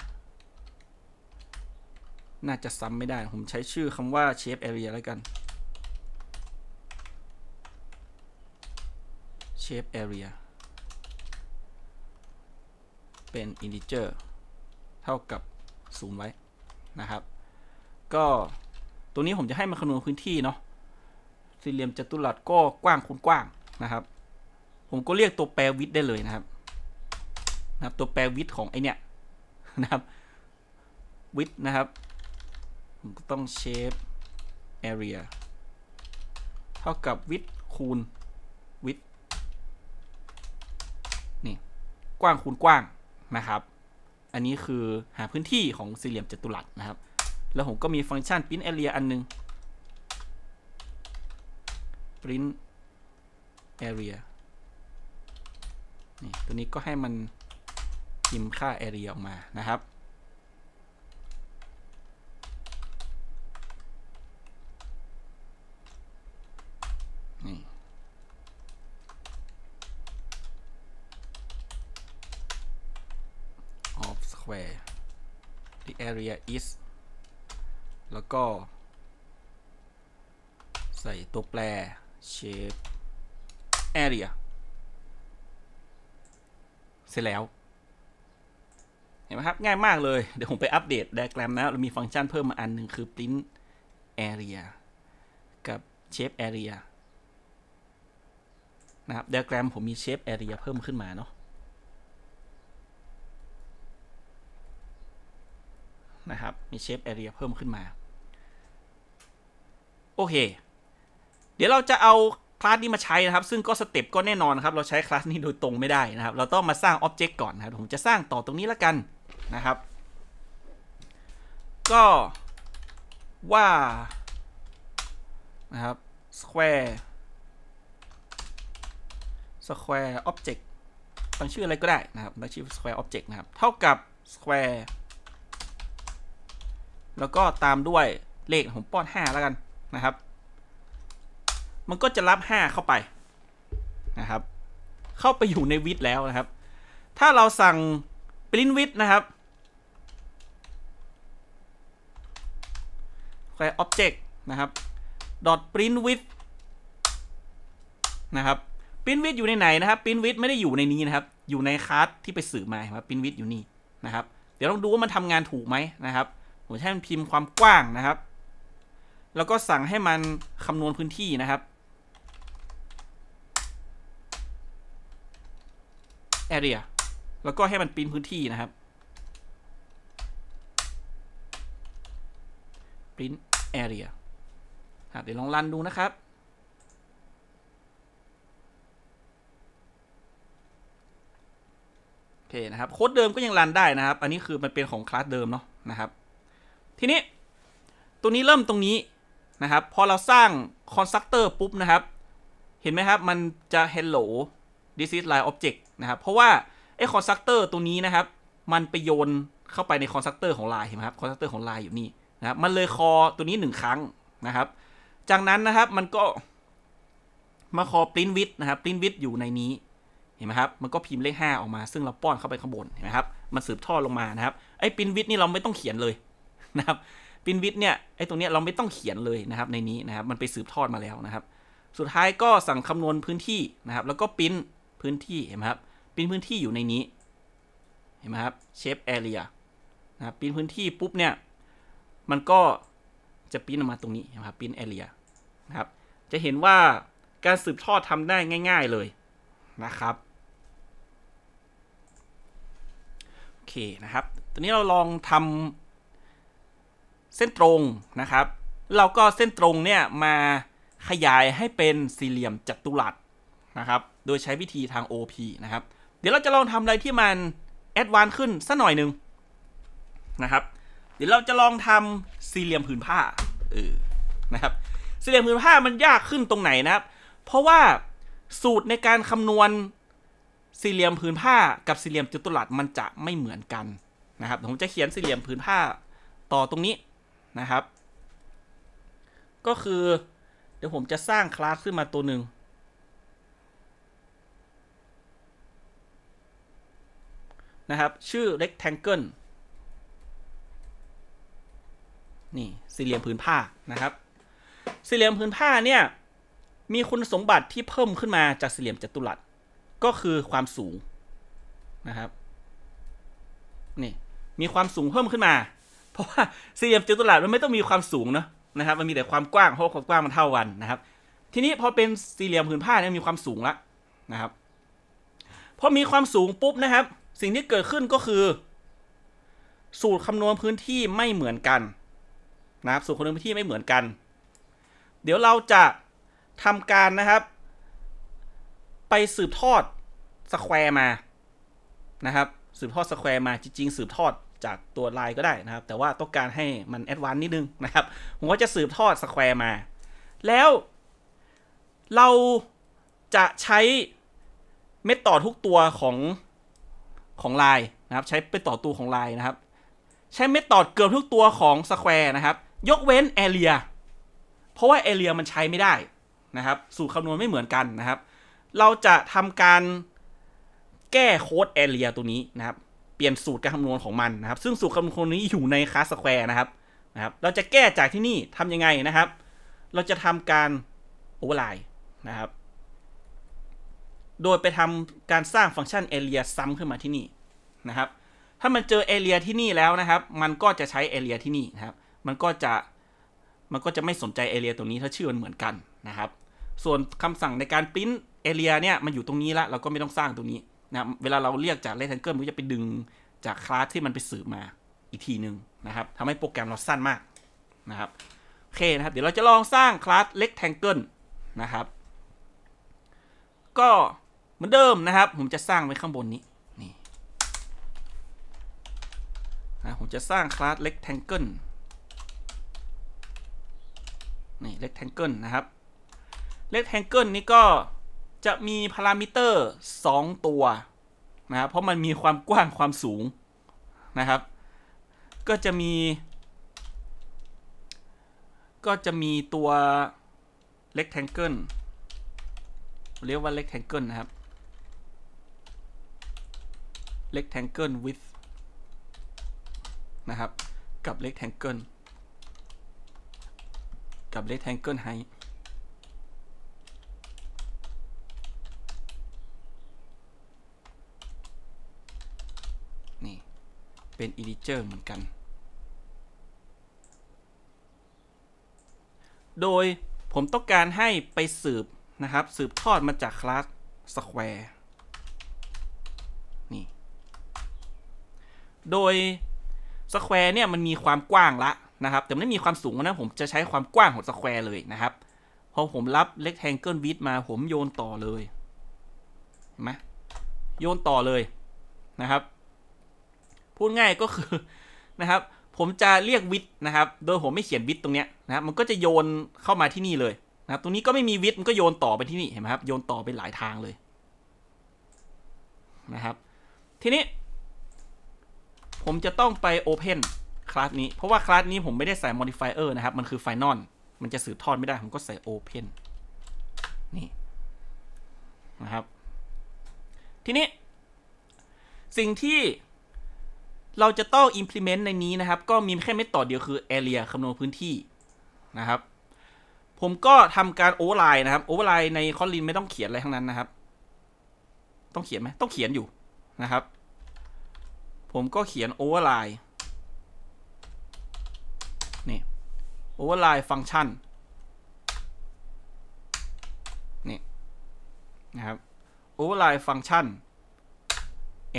S1: น่าจะซ้ำไม่ได้ ผมใช้ชื่อคำว่า shape area แล้วกัน shape area เป็น integer เท่ากับศูนย์ไว้ นะครับ ก็ ตัวนี้ผมจะให้มันคำนวณ พื้นที่ เนาะสี่เหลี่ยมจัตุรัส ก็กว้าง คูณ กว้าง นะครับ ผมก็เรียกตัวแปรวิดได้เลย นะครับ นะครับ ตัวแปรวิดของไอเนี้ยนะครับ วิดนะครับ ผม ก็ต้อง shape area เท่ากับวิดคูณวิดกว้าง คูณ กว้างนะครับ อันนี้คือหาพื้นที่ของสี่เหลี่ยมจัตุรัสนะครับ แล้ว ผม ก็มีฟังก์ชัน print area อัน นึง print area นี่ตัวนี้ก็ให้มันพิมพ์ค่า area ออกมานะครับ is แล้วก็ ใส่ตัวแปร shape area เสร็จแล้วเห็นไหมครับ ง่ายมากเลยเดี๋ยว ผมไปอัปเดตแดอะแกรมนะเรามีฟังก์ชันเพิ่มมาอันหนึ่งคือ print area กับ shape area นะครับแดอะแกรมผมมี shape area เพิ่มขึ้นมาเนาะนะครับมีเชฟแอเรียเพิ่มขึ้นมาโอเคเดี๋ยวเราจะเอาคลาสนี้มาใช้นะครับ ซึ่งก็ สเต็ปก็แน่นอนครับ เราใช้คลาสนี้โดย ตรงไม่ได้นะครับเราต้องมาสร้างอ็อบเจกต์ก่อนนะครับผมจะสร้างต่อตรงนี้แล้วกันนะครับ ก็ว่า นะครับ square square object ตั้งชื่ออะไรก็ได้ นะครับตั้งชื่อ square object นะครับเท่ากับ square แล้วก็ตามด้วยเลขผมป้อน5แล้วกันนะครับ มันก็จะรับ 5 เข้าไปนะครับ เข้าไปอยู่ในวิดแล้วนะครับ ถ้าเราสั่งปริ้นวิดนะครับแปล object นะครับ dot print with นะครับ print with อยู่ในไหนนะครับ print with ไม่ได้อยู่ในนี้นะครับ อยู่ในคัสที่ไปสื่อมาครับ print with อยู่นี่นะครับ เดี๋ยวลองดูว่ามันทำงานถูกไหมนะครับผมใช้มันพิมพ์ความกว้างนะครับ แล้วก็สั่งให้มันคำนวณพื้นที่นะครับ area แล้วก็ให้มันปิ้นพื้นที่นะครับ print area เดี๋ยวลองรันดูนะครับโอเคนะครับโค้ดเดิมก็ยังรันได้นะครับอันนี้คือมันเป็นของคลาสเดิมเนาะนะครับทีนี้ตัวนี้เริ่มตรงนี้นะครับ พอเราสร้างคอนสตรักเตอร์ปุ๊บ นะครับ เห็นไหมครับ มันจะ hello this is line object นะครับเพราะว่าไอ้คอนสตรักเตอร์ตัวนี้นะครับ มันไปโยนเข้าไปในคอนสตรักเตอร์ของ line เห็นไหมครับคอนสตรักเตอร์ของ line อยู่นี่นะครับมันเลยคอตัวนี้ 1 ครั้งนะครับ จากนั้นนะครับมันก็มาคอ print width นะครับ print width อยู่ในนี้ เห็นไหมครับ มันก็พิมพ์เลข5ออกมา ซึ่งเราป้อนเข้าไปข้างบนเห็นไหมครับมันสืบทอดลงมานะครับ ไอ้ print width นี่เราไม่ต้องเขียนเลยนะครับปินวิทเนี่ยไอ้ตรงเนี้ยเราไม่ต้องเขียนเลยนะครับในนี้นะครับมันไปสืบทอดมาแล้วนะครับ สุดท้ายก็สั่งคำนวณพื้นที่นะครับแล้วก็ปินพื้นที่เห็นไหมครับปินพื้นที่อยู่ในนี้เห็นไหมครับเชฟแอเรียนะครับปินพื้นที่ปุ๊บเนี่ยมันก็จะปินออกมาตรงนี้เห็นไหมครับปินแอเรียนะครับจะเห็นว่าการสืบทอดทำได้ง่ายๆเลยนะครับโอเคนะครับตอนนี้เราลองทำเส้นตรงนะครับ เราก็เส้นตรงเนี่ยมาขยายให้เป็นสี่เหลี่ยมจัตุรัสนะครับ โดยใช้วิธีทาง OP นะครับ เดี๋ยวเราจะลองทำอะไรที่มันแอดวานซ์ขึ้นสักหน่อยหนึ่งนะครับ เดี๋ยวเราจะลองทำสี่เหลี่ยมผืนผ้าเออนะครับ สี่เหลี่ยมผืนผ้ามันยากขึ้นตรงไหนนะครับ เพราะว่าสูตรในการคำนวณสี่เหลี่ยมผืนผ้ากับสี่เหลี่ยมจัตุรัสมันจะไม่เหมือนกันนะครับ ผมจะเขียนสี่เหลี่ยมผืนผ้าต่อตรงนี้นะครับ ก็คือเดี๋ยวผมจะสร้างคลาสขึ้นมาตัวหนึ่งนะครับชื่อ rectangle นี่สี่เหลี่ยมผืนผ้านะครับ สี่เหลี่ยมผืนผ้าเนี่ย มีคุณสมบัติที่เพิ่มขึ้นมาจากสี่เหลี่ยมจัตุรัส ก็คือความสูงนะครับนี่มีความสูงเพิ่มขึ้นมาราะว่าสี่เหลี่ยมจัตุรัสมันไม่ต้องมีความสูงเนาะนะครับ มันมีแต่ความกว้างเพราะความกว้างมันเท่ากันนะครับ ทีนี้พอเป็นสี่เหลี่ยมผืนผ้าเนี่ยมีความสูงละนะครับพอมีความสูงปุ๊บนะครับ สิ่งที่เกิดขึ้นก็คือ สูตรคำนวณพื้นที่ไม่เหมือนกันนะครับ สูตรคำนวณพื้นที่ไม่เหมือนกัน เดี๋ยวเราจะทำการนะครับ ไปสืบทอดสแควร์มานะครับ สืบทอดสแควร์มาจริง ๆ สืบทอดจากตัวไลน์ก็ได้นะครับ แต่ว่าต้องการให้มันแอดวานซ์นิดนึงนะครับ ผมก็จะสืบทอดสแควร์มา แล้วเราจะใช้เม็ดต่อทุกตัวของของไลน์นะครับใช้เป็นต่อตัวของไลน์นะครับใช้เม็ดต่อเกือบทุกตัวของสแควร์นะครับ ยกเว้นแอเรียเพราะว่าแอเรียมันใช้ไม่ได้นะครับ สูตรคำนวณไม่เหมือนกันนะครับ เราจะทำการแก้โค้ดแอเรียตัวนี้นะครับเปลี่ยนสูตรการคำนวณของมันนะครับ ซึ่งสูตรคำนวณนี้อยู่ในคลาสสแควร์นะครับนะครับ เราจะแก้จากที่นี่ทำยังไงนะครับ เราจะทำการโอเวอร์ไลน์นะครับ โดยไปทำการสร้างฟังก์ชันเอเรียซ้าขึ้นมาที่นี่นะครับ ถ้ามันเจอเอเรียที่นี่แล้วนะครับ มันก็จะใช้เอเรียที่นี่นะครับ มันก็จะ มันก็จะไม่สนใจเอเรียตรงนี้ถ้าชื่อมันเหมือนกันนะครับ ส่วนคำสั่งในการปริ้นเอเรียเนี่ยมันอยู่ตรงนี้ละเราก็ไม่ต้องสร้างตรงนี้นะเวลาเราเรียกจากเลทแทงเกิลมันจะไปดึงจากคลาสที่มันไปสืบมาอีกทีหนึ่งนะครับทำให้โปรแกรมเราสั้นมากนะครับโอเคนะครับ เดี๋ยวเราจะลองสร้างคลาสเล็กแทงเกิลนะครับก็เหมือนเดิมนะครับ ผมจะสร้างไว้ข้างบนนี้นี่นะผมจะสร้างคลาสเล็กแทงเกิลนี่เล็กแทงเกิลนะครับเล็กแทงเกิลนี่ก็จะมีพารามิเตอร์ 2 ตัว นะครับ เพราะมันมีความกว้างความสูงนะครับ ก็จะมี ก็จะมีตัว rectangle เรียกว่า rectangle นะครับ rectangle width นะครับ กับ rectangle กับ rectangle height เป็น integer เหมือนกัน โดยผมต้องการให้ไปสืบนะครับ สืบทอดมาจากคลาส square นี่ โดย square เนี่ยมันมีความกว้างละนะครับ แต่ไม่มีความสูงนะผมจะใช้ความกว้างของ square เลยนะครับพอผมรับ rectangle width มาผมโยนต่อเลย เห็นไหมโยนต่อเลยนะครับพูดง่ายก็คือนะครับ ผมจะเรียกวิดนะครับ โดยผมไม่เขียนวิดตรงเนี้ยนะมันก็จะโยนเข้ามาที่นี่เลยนะครับตรงนี้ก็ไม่มีวิดมันก็โยนต่อไปที่นี่เห็นไหมครับโยนต่อไปหลายทางเลยนะครับ ทีนี้ ผมจะต้องไป Open คลาสนี้ เพราะว่าคลาสนี้ผมไม่ได้ใส่ modifier นะครับ มันคือ final มันจะสืบทอดไม่ได้ผมก็ใส่ Open นี่นะครับทีนี้ สิ่งที่เราจะต้อง implement ในนี้นะครับ ก็มีแค่เมต่อเดียวคือ area คำนวณพื้นที่นะครับ ผมก็ทำการ o v e r l i n e นะครับ o v e r l i n e ในคอ t ลินไม่ต้องเขียนอะไรทั้งนั้นนะครับ ต้องเขียนไหมต้องเขียนอยู่นะครับ ผมก็เขียน o v e r l i n e นี่ o v e r l i n e function นี่นะครับ o v e r l i n e function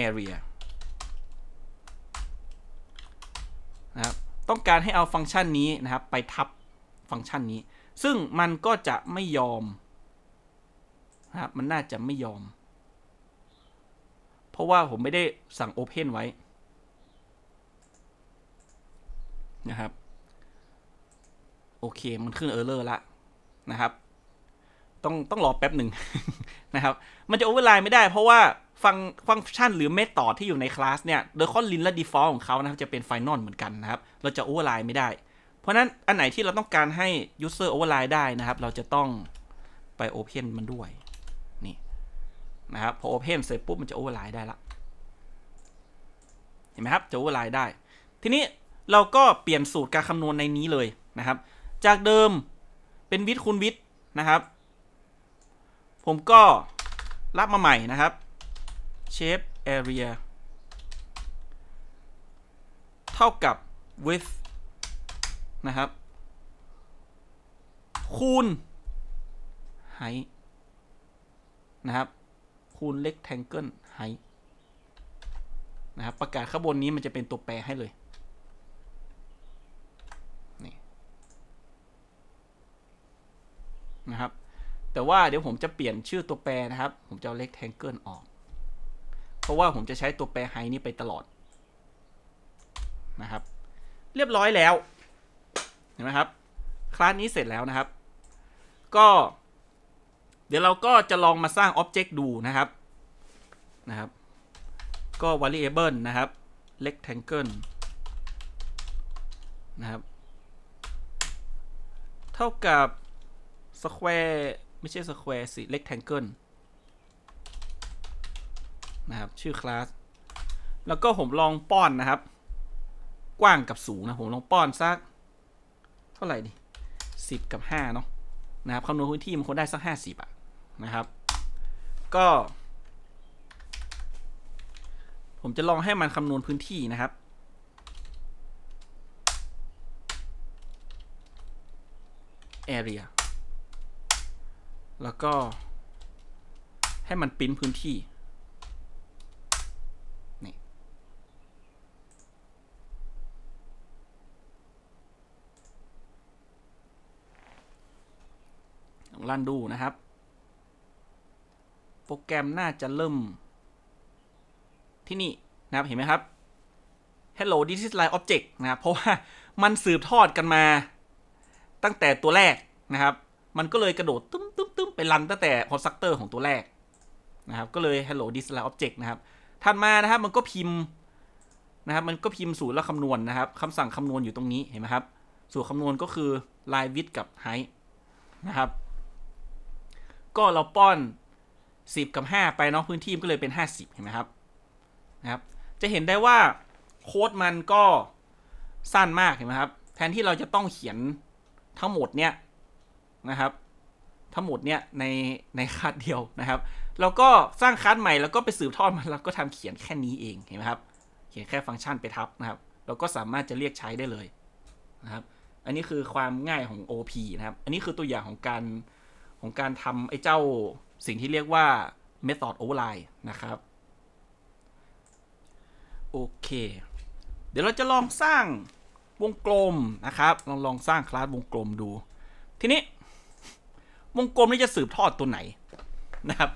S1: area นะครับต้องการให้เอาฟังก์ชันนี้นะครับไปทับฟังก์ชันนี้ ซึ่งมันก็จะไม่ยอมนะครับมันน่าจะไม่ยอม เพราะว่าผมไม่ได้สั่ง Open ไว้นะครับ โอเค มันขึ้น Error ละนะครับ ต้องต้องรอแป๊บหนึ่งนะครับ มันจะโอเวอร์ไลน์ไม่ได้เพราะว่าฟังฟังก์ชันหรือเมธอดที่อยู่ในคลาสเนี่ย โดยข้อลินและดีฟอล์ของเขานะครับ จะเป็นไฟนอลเหมือนกันนะครับ เราจะโอเวอร์ไลน์ไม่ได้ เพราะนั้นอันไหนที่เราต้องการให้ยเซอร์โอเวอร์ไลน์ได้นะครับ เราจะต้องไปโอเพนมันด้วย นี่นะครับพอโอเพนเสร็จปุ๊บ มันจะอเวอร์ไลน์ได้ละ เห็นไหมครับจะอเวอร์ไลน์ได้ ทีนี้เราก็เปลี่ยนสูตรการคำนวณในนี้เลยนะครับ จากเดิมเป็นวิทคูณวิทนะครับ ผมก็รับมาใหม่นะครับ shape area เท่ากับ width นะครับ คูณ height นะครับ คูณ rectangle height นะครับ ประกาศข้างบนนี้มันจะเป็นตัวแปรให้เลย นี่ นะครับ แต่ว่าเดี๋ยวผมจะเปลี่ยนชื่อตัวแปรนะครับ ผมจะเอา rectangle ออกเพราะว่าผมจะใช้ตัวแปรไฮนี้ไปตลอดนะครับเรียบร้อยแล้วเห็นไหมครับคลาสนี้เสร็จแล้วนะครับก็ เดี๋ยวเราก็จะลองมาสร้างอ็อบเจกต์ดูนะครับนะครับ ก็ variable นะครับ rectangle นะครับเท่ากับ square ไม่ใช่ square สิ rectangle นะครับชื่อคลาส แล้วก็ผมลองป้อนนะครับ กว้างกับสูงนะผมลองป้อนสัก เท่าไหร่ดิสิบกับห้าเนาะนะครับคำนวณพื้นที่มันคงได้สักห้าสิบอะนะครับ ก็ ผมจะลองให้มันคำนวณพื้นที่นะครับแอเรียแล้วก็ให้มันปิ้นพื้นที่ลันดูนะครับ โปรแกรมน่าจะเริ่ม ที่นี่ นะครับเห็นไหมครับ hello this is line object นะครับ เพราะว่ามันสืบทอดกันมาตั้งแต่ตัวแรกนะครับ มันก็เลยกระโดดตึ้มตึ้มตึ้มไปรันตั้งแต่ Constructor ของตัวแรกนะครับ ก็เลย hello this line object นะครับ ถัดมานะครับมันก็พิมพ์นะครับมันก็พิมพ์สูตรและคำนวณนนะครับคำสั่งคำนวณอยู่ตรงนี้เห็นไหมครับ สูตรคำนวณก็คือ line width กับ height นะครับก็เราป้อน 10 กับ 5 ไปเนาะพื้นที่ก็เลยเป็น 50เห็นไหมครับนะครับจะเห็นได้ว่าโค้ดมันก็สั้นมากเห็นไหมครับ แทนที่เราจะต้องเขียนทั้งหมดเนี่ยนะครับ ทั้งหมดเนี่ยในในคัสเดียวนะครับเราก็สร้างคัสใหม่แล้วก็ไปสืบทอดมันแล้วก็ทำเขียนแค่นี้เอง เห็นไหมครับ เขียนแค่ฟังก์ชันไปทับนะครับ เราก็สามารถจะเรียกใช้ได้เลยนะครับ อันนี้คือความง่ายของ OP นะครับ อันนี้คือตัวอย่างของการของการทำไอ้เจ้าสิ่งที่เรียกว่า method o v e r ร i ไ e นะครับ โอเค เดี๋ยวเราจะลองสร้างวงกลมนะครับ ลองลองสร้างคลาสวงกลมดู ทีนี้ วงกลมนี่จะสืบทอดตัวไหนนะครับ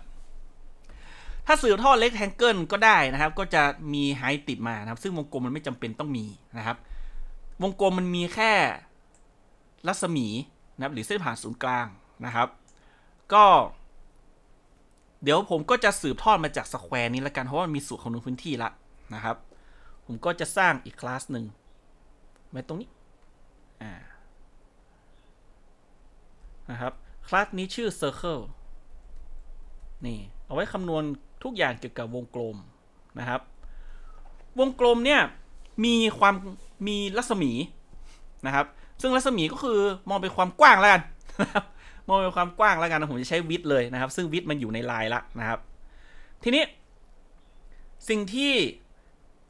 S1: ถ้าสืบทอดเล็กแทงเกิลก็ได้นะครับ ก็จะมีไฮติดมานะครับ ซึ่งวงกลมมันไม่จำเป็นต้องมีนะครับ วงกลมมันมีแค่รัศมีนะครับ หรือเส้นผ่านศูนย์กลางนะครับก็เดี๋ยวผมก็จะสืบทอดมาจากสแควร์นี้ละกัน เพราะว่ามีสูตรคำนวณพื้นที่ละนะครับ ผมก็จะสร้างอีกคลาสหนึ่งไว้ตรงนี้ นะครับคลาสนี้ชื่อ Circle นี่ เอาไว้คำนวณทุกอย่างเกี่ยวกับวงกลมนะครับ วงกลมเนี่ยมีความมีรัศมีนะครับ ซึ่งรัศมีก็คือมองเป็นความกว้างแล้วกันนะครับมองเป็นความกว้างแล้วกันผมจะใช้วิดเลยนะครับ ซึ่งวิดมันอยู่ในลายละนะครับ ทีนี้สิ่งที่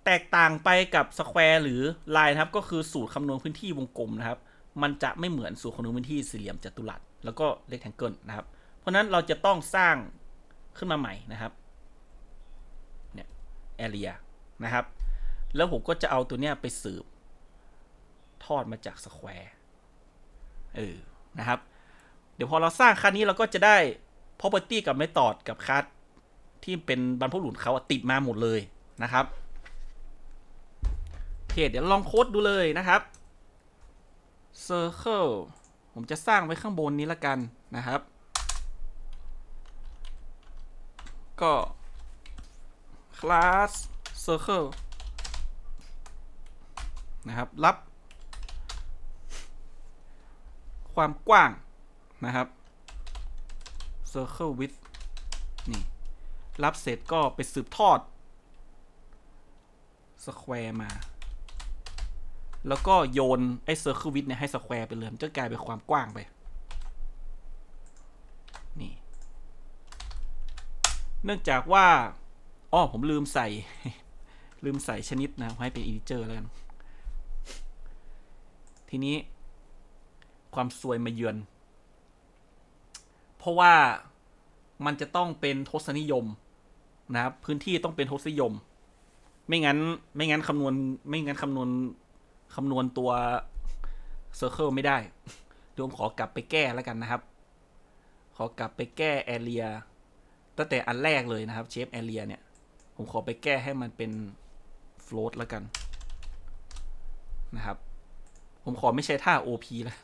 S1: แตกต่างไปกับสแควร์หรือลายนะครับ ก็คือสูตรคำนวณพื้นที่วงกลมนะครับ มันจะไม่เหมือนสูตรคำนวณพื้นที่สี่เหลี่ยมจัตุรัสแล้วก็เล็กแทงเกิลนะครับ เพราะนั้นเราจะต้องสร้างขึ้นมาใหม่นะครับเนี่ยแอเรียนะครับแล้วผมก็จะเอาตัวเนี้ยไปสืบทอดมาจากสแควร์เออนะครับเดี๋ยว พอ เราสร้างคัสนี้เราก็จะได้ property กับ method กับคัสที่เป็นบรรพบุรุษเขาติดมาหมด เลยนะครับเพเเดี๋ยวลอง โค้ดดูเลยนะครับ circle ผมจะสร้างไว้ข้างบนนี้ละกันนะครับ ก็ class circle นะ ครับ รับ ความกว้างนะครับ circle width นี่ รับเสร็จก็ไปสืบทอด square มา แล้วก็โยนไอ้ circle width เนี่ยให้ square ไปเลยมันจะกลายเป็นความกว้างไป นี่ เนื่องจากว่าอ๋อผมลืมใส่ลืมใส่ชนิดนะ ให้เป็น integer แล้วกันทีนี้ ความซวยมาเยือนเพราะว่ามันจะต้องเป็นทศนิยมนะครับ พื้นที่ต้องเป็นทศนิยม ไม่งั้นไม่งั้นคำนวณไม่งั้นคำนวณคำนวณตัวเซอร์เคิลไม่ได้เดี๋ยวผมขอกลับไปแก้แล้วกันนะครับ ขอกลับไปแก้แอเรียตั้งแต่อันแรกเลยนะครับเชฟแอเรียเนี่ยผมขอไปแก้ให้มันเป็นโฟล a แล้วกันนะครับผมขอไม่ใช้ท่า OP แล้ว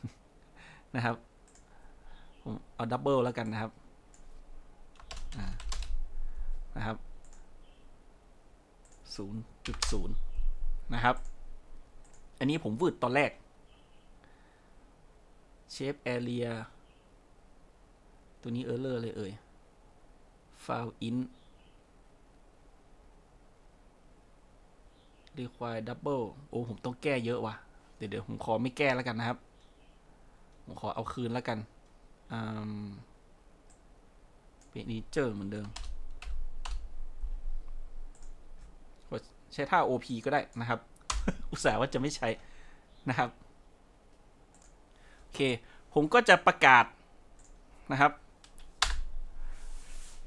S1: นะครับผมเอาดับเบิลแล้วกันนะครับนะครับ0.0นะครับ อันนี้ผมวืดตอนแรกเชฟแอเรียตัวนี้เออร์เลอร์เลยเอ่ยฟาวอินรีควายดับเบิลโอ้ผมต้องแก้เยอะว่ะ เดี๋ยวเดี๋ยวผมขอไม่แก้แล้วกันนะครับ ผมขอเอาคืนแล้วกันเป็นนีเจอเหมือนเดิม ใช้ท่า OP ก็ได้นะครับ อุตส่าห์ว่าจะไม่ใช้นะครับ โอเค ผมก็จะประกาศนะครับ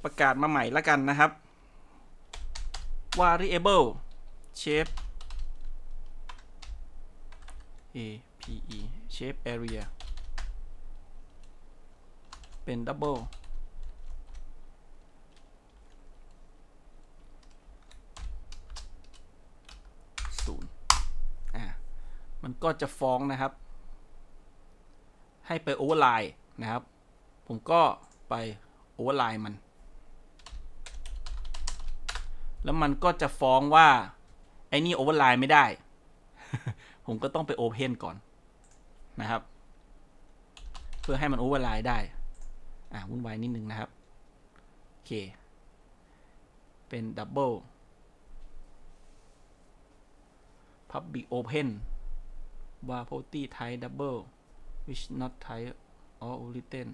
S1: ประกาศมาใหม่ละกันนะครับ variable shape a p e shape area เป็นดับเบิลศูนย์อ่ามันก็จะฟ้องนะครับ ให้ไปโอเวอร์ไลน์นะครับ ผมก็ไปโอเวอร์ไลน์มัน แล้วมันก็จะฟ้อง ว่า ไอ้นี่โอเวอร์ไลน์ไม่ได้ ผมก็ต้องไปโอเพนก่อนนะครับ เพื่อให้มันโอเวอร์ไลน์ได้อ่ะวุ่นวายนิดนึง นะครับ โอเค เป็นดับเบิลพับบิโ Open var p พ o ต e ้ไ y type double which not type or written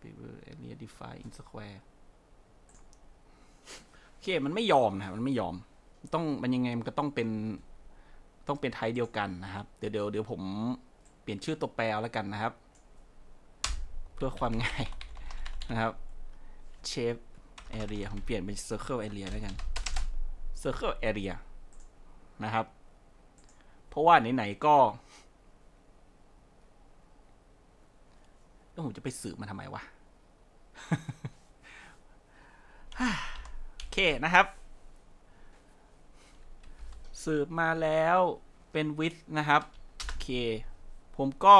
S1: people area define in square โอเค มันไม่ยอมนะครับมันไม่ยอม ต้องมันยังไง มันก็ต้องเป็น ต้องเป็นไทยเดียวกัน นะครับ เดี๋ยวเดี๋ยวเดี๋ยว ผม เปลี่ยนชื่อตัวแปรแล้วกันนะครับ เพื่อความง่ายนะครับเชฟแอเรียผมเปลี่ยนเป็นเซอร์เคิลแอเรียแล้วกันเซอร์เคิลแอเรียนะครับ เพราะว่าไหนๆก็แล้วผมจะไปสืบมาทำไมวะโอเคนะครับ สืบมาแล้วเป็นวิดนะครับ โอเค ผมก็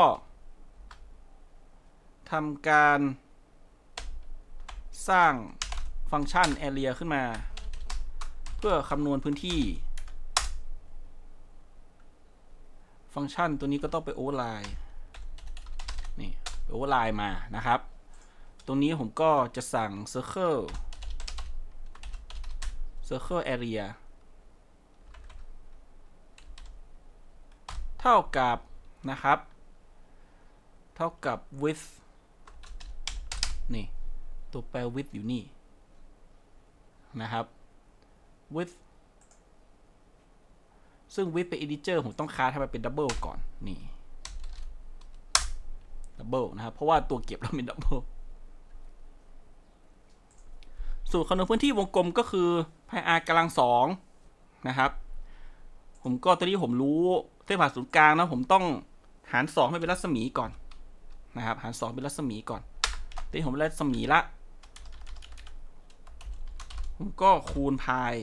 S1: ทำการสร้างฟังก์ชัน area ขึ้นมา เพื่อ คำนวณพื้นที่ฟังก์ชันตัวนี้ก็ต้องไปโอเวอร์ไลน์นี่ไปโอเวอร์ไลน์มานะครับ ตรงนี้ ผม ก็จะสั่ง circle circle area เท่ากับนะครับ เท่ากับ width ตัวแปร with อยู่นี่ นะครับ with ซึ่ง with เป็น integer ผมต้องคาให้มันเป็น double ก่อน นี่ double นะครับเพราะว่าตัวเก็บเราเป็น double สูตรคำนวณพื้นที่วงกลมก็คือ pi r กำลังสองนะครับ ผมก็ตอนนี้ผมรู้เส้นผ่าศูนย์กลางนะผมต้องหารสองให้เป็นรัศมีก่อน นะครับ หารสองเป็นรัศมีก่อนตอนนี้ผมรัศมีละก็คูณพาย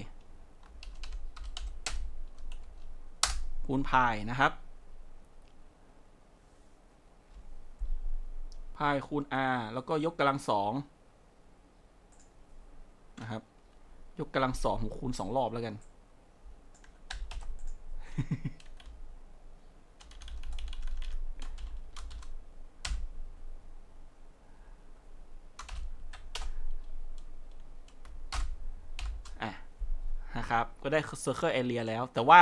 S1: คูณพายนะครับพายคูณ r แล้วก็ยกกำลังสองนะครับ ยกกำลังสอง คูณสอง รอบแล้วกันครับก็ได้ Circle Area แล้ว แต่ว่า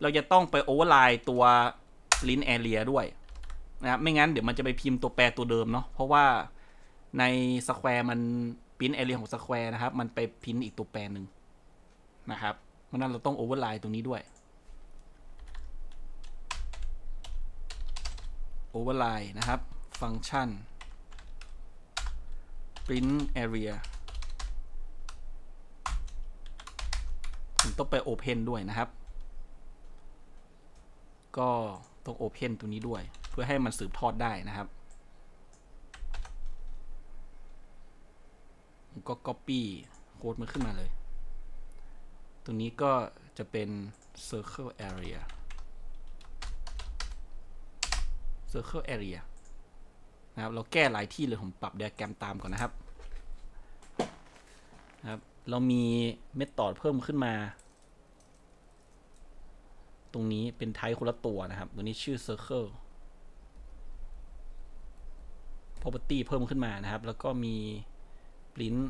S1: เราจะต้องไป o v e r l น์ตัว Lint Area ด้วย นะไม่งั้นเดี๋ยวมันจะไปพิมพ์ตัวแปรตัวเดิมเนาะเพราะว่าใน Square มันพิมพ์ Area ของ Square นะครับ มันไปพิมพ์อีกตัวแปรหนึ่งนะครับ เพราะนั้นเราต้อง o v e r l น์ตรงนี้ด้วย Overlay นะครับฟังก์ชัน print area ต้องไปโอเพนด้วยนะครับ ก็ต้องโอเพนตัวนี้ด้วยเพื่อให้มันสืบทอดได้นะครับ ก็ Copy โค้ดมันขึ้นมาเลย ตรงนี้ก็จะเป็น Circle Area Circle Area นะครับ เราแก้หลายที่เลยผมปรับไดอะแกรมตามก่อนนะครับ ครับ เรามีเมธอดเพิ่มขึ้นมาตรงนี้เป็นไทป์คนละตัวนะครับตัวนี้ชื่อ Circle Property เพิ่มขึ้นมานะครับ แล้วก็มี Print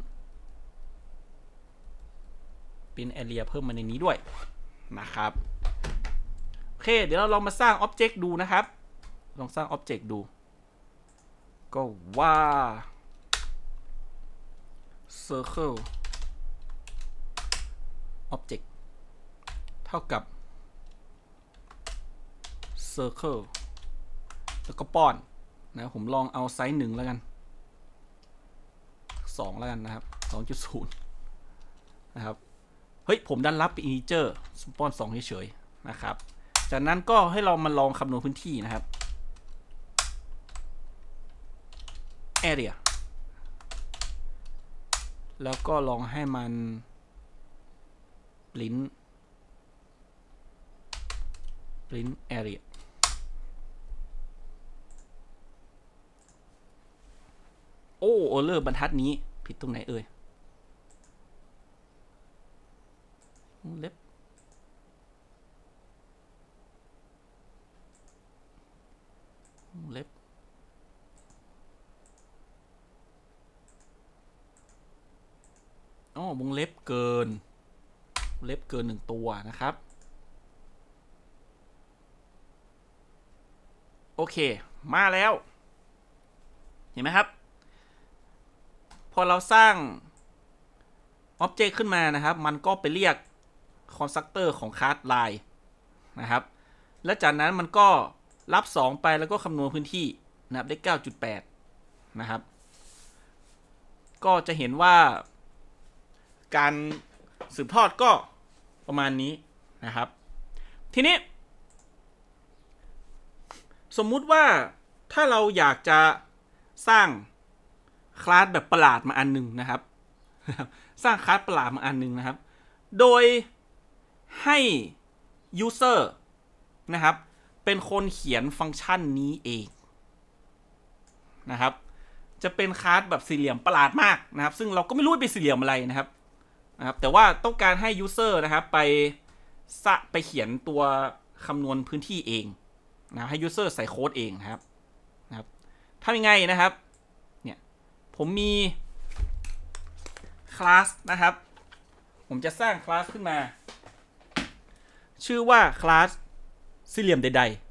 S1: p r i น t Area เพิ่มมาในนี้ด้วยนะครับโอเคเดี๋ยวเราลองมาสร้าง Object ดูนะครับ ลองสร้าง Object ดู ก็ว่า Circle Object เท่ากับ circle แล้วก็ ป้อน นะ ผมลองเอาไซส์หนึ่งแล้วกันสองแล้วกัน นะครับสองจุดศูนย์นะ ครับ เฮ้ย ผม ดัน รับอินิเจอร์ป้อนสองเฉยๆนะครับ จากนั้นก็ให้ เรา มาลอง คำนวณพื้นที่นะครับ area แล้วก็ลองให้ มันลิ้น print area โอ้โอเลอร์บรรทัดนี้ผิดตรงไหนเอ่ยเล็บเล็บ อ๋อ วงเล็บเกิน เล็บเกินหนึ่งตัวนะครับ โอเค มาแล้ว เห็นไหมครับพอเราสร้างอ็อบเจกต์ขึ้นมานะครับ มันก็ไปเรียกคอนสตรเตอร์ของคาร์ดไลน์นะครับ และจากนั้นมันก็รับ 2 ไปแล้วก็คำนวณพื้นที่ นะครับได้ 9.8 นะครับ ก็จะเห็นว่า การสืบทอดก็ประมาณนี้นะครับ ทีนี้ สมมุติว่าถ้าเราอยากจะสร้างคลาสแบบประหลาดมาอันหนึ่งนะครับ สร้างคลาสประหลาดมาอันหนึ่งนะครับ โดยให้ยูเซอร์นะครับ เป็นคนเขียนฟังก์ชันนี้เองนะครับ จะเป็นคลาสแบบสี่เหลี่ยมประหลาดมากนะครับ ซึ่งเราก็ไม่รู้เป็นสี่เหลี่ยมอะไรนะครับนะครับ แต่ว่าต้องการให้ยูเซอร์นะครับไปสะไปเขียนตัวคำนวณพื้นที่เองนะให้ยูเซอร์ใส่โค้ดเองนะครับนะครับทำยังไงนะครับผมมีคลาสนะครับ ผมจะสร้างคลาสขึ้นมา ชื่อว่าคลาสสี่เหลี่ยมใดๆ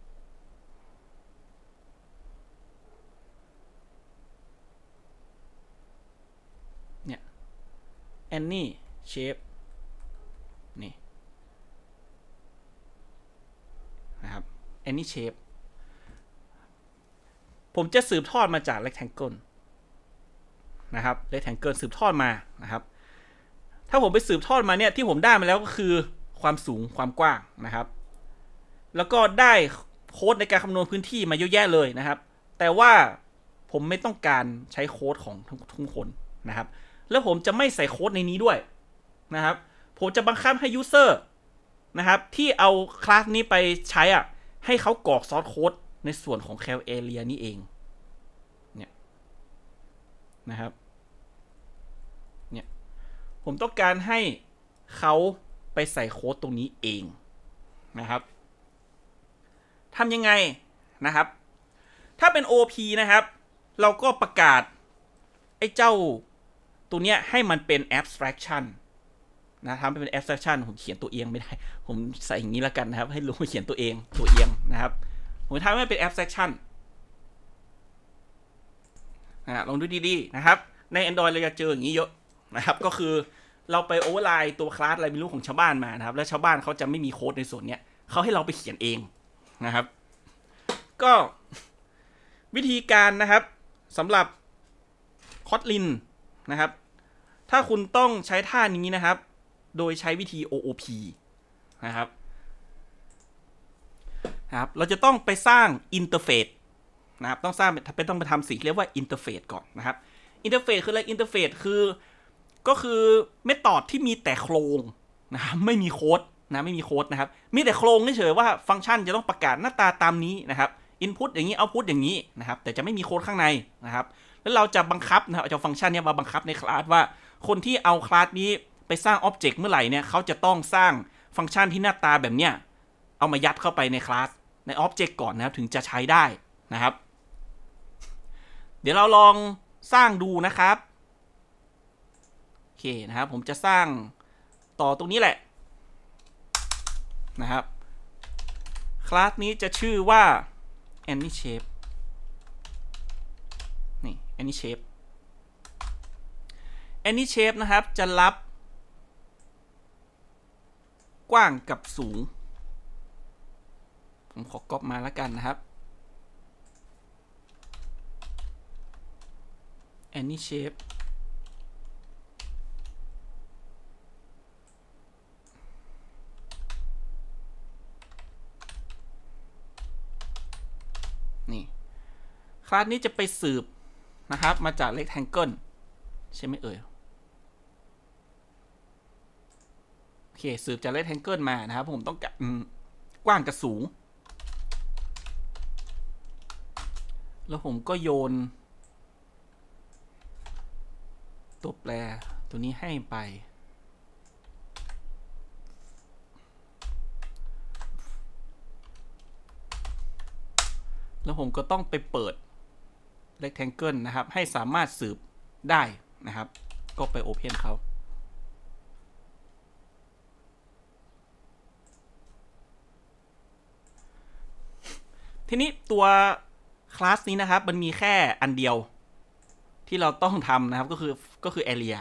S1: แอนนี่เชฟนี่ นะครับแอนนี่เชฟผมจะสืบทอดมาจาก rectangle นะครับ r e แ t งเกินสืบทอดมานะครับ ถ้าผมไปสืบทอดมาเนี่ยที่ผมได้มาแล้วก็คือความสูงความกว้างนะครับ แล้วก็ได้โค้ดในการคำนวณพื้นที่มาเยอะแยะเลยนะครับ แต่ว่าผมไม่ต้องการใช้โค้ดของทุกคนนะครับ แล้วผมจะไม่ใส่โค้ดในนี้ด้วยนะครับผมจะบังคับให้ยูเซอร์นะครับที่เอาคลาสนี้ไปใช้อ่ะให้เขากรอกซอสโค้ดในส่วนของแคลเอเรียนี้เองนะครับเนี่ยผมต้องการให้เขาไปใส่โค้ดตรงนี้เองนะครับทำยังไงนะครับ ถ้าเป็น OP นะครับ เราก็ประกาศ ไอ้เจ้าตัวเนี้ยให้มันเป็น abstraction นะทำเป็น abstraction ผมเขียนตัวเองไม่ได้ ผมใส่อย่างนี้แล้วกันนะครับ ให้รู้ เขียนตัวเองตัวเองนะครับ ผมทำให้เป็น abstraction ่าลองดูดีๆ นะครับ ใน Android เราจะเจออย่างนี้เยอะนะครับ ก็คือเราไปโอเวอร์ไลน์ตัวคลาสอะไรไม่รู้ของชาวบ้านมานะครับ แล้วชาวบ้านเขาจะไม่มีโค้ดในส่วนเนี้ยเขาให้เราไปเขียนเองนะครับก็วิธีการนะครับสำหรับคอตลินนะครับ ถ้าคุณต้องใช้ท่านี้นะครับ โดยใช้วิธี OOP นะครับนะครับเราจะต้องไปสร้างอินเทอร์เฟซนะครับต้องสร้างเป็นต้องไปทำสิ่งเรียกว่าอินเทอร์เฟซก่อนนะครับอินเทอร์เฟซคืออะไรอินเทอร์เฟซคือ ก็คือเมธอดที่มีแต่โครงนะครับไม่มีโค้ดนะไม่มีโค้ดนะครับ มีแต่โครงเฉยๆว่าฟังก์ชันจะต้องประกาศหน้าตาตามนี้นะครับอินพุตอย่างนี้เอาพุตอย่างนี้นะครับ แต่จะไม่มีโค้ดข้างในนะครับ แล้วเราจะบังคับนะครับจะฟังก์ชันนี้มาบังคับในคลาสว่าคนที่เอาคลาสนี้ไปสร้างอ็อบเจกต์เมื่อไหร่เนี่ยเขาจะต้องสร้างฟังก์ชันที่หน้าตาแบบเนี้ยเอามายัดเข้าไปในคลาสในอ็อบเจกต์ก่อนนะครับถึงจะใช้ได้นะครับเดี๋ยวเราลองสร้างดูนะครับ โอเคนะครับผมจะสร้างต่อตรงนี้แหละนะครับ คลาสนี้จะชื่อว่า any shape นี่ any shape any shape นะครับจะรับ กว้างกับสูง ผมขอก๊อปมาแล้วกันนะครับ any shape นี่คลาสนี้จะไปสืบ นะครับ มาจาก rectangle ใช่ไหมเอ่ย โอเค สืบจาก rectangle มานะครับ ผมต้องการกว้างกับสูง แล้วผมก็โยนตัวแปรตัวนี้ให้ไป แล้วผมก็ต้องไปเปิด rectangle นะครับ ให้สามารถสืบได้นะครับ ก็ไป open เขา ทีนี้ตัวคลาสนี้นะครับ มันมีแค่อันเดียวที่เราต้องทำนะครับก็คือก็คืออเรีย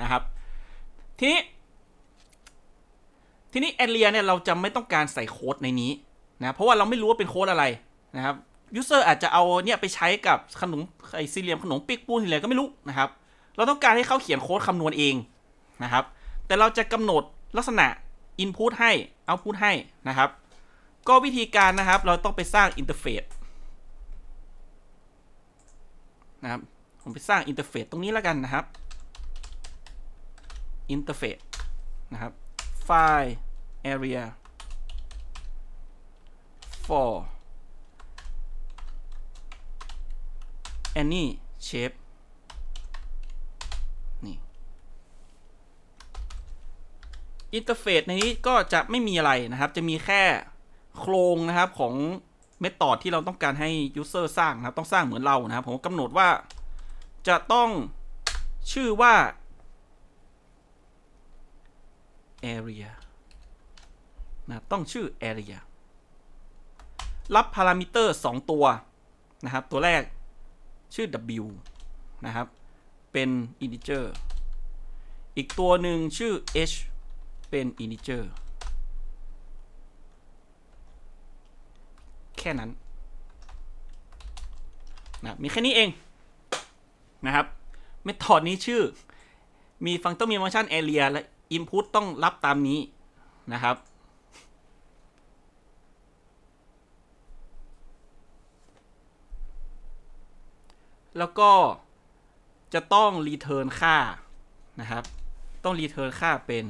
S1: นะครับ ทีนี้ ทีนี้อเรียเนี่ยเราจะไม่ต้องการใส่โค้ดในนี้นะเพราะว่าเราไม่รู้ว่าเป็นโค้ดอะไรนะครับยูเซอร์อาจจะเอาเนี่ยไปใช้กับขนมไอซีเรลียม ขนมปีกปูนอะไรก็ไม่รู้นะครับ เราต้องการให้เขาเขียนโค้ดคำนวณเองนะครับ แต่เราจะกำหนดลักษณะ input ให้ output ให้นะครับ ก็วิธีการนะครับเราต้องไปสร้างอินเทอร์เฟซนะครับผมไปสร้างอินเทอร์เฟซตรงนี้แล้วกันนะครับ interface นะครับ file area for any shape นี่อินเทอร์เฟซในนี้ ก็จะไม่มีอะไรนะครับจะมีแค่โครงนะครับของเมธอดที่เราต้องการให้ user สร้าง นะครับต้องสร้างเหมือนเรานะครับ ผมกำหนดว่าจะต้องชื่อว่า area นะต้องชื่อ area รับพารามิเตอร์ 2 ตัวนะครับ ตัวแรกชื่อ w นะครับ เป็น integer อีกตัวหนึ่งชื่อ h เป็น integer แค่นั้นนะมีแค่นี้เอง นะครับเมธอดนี้ชื่อ มีฟังต้องมีฟังก์ชัน area และอินพุตต้องรับตามนี้นะครับ แล้วก็จะต้องรีเทิร์นค่านะครับ ต้องรีเทิร์นค่าเป็น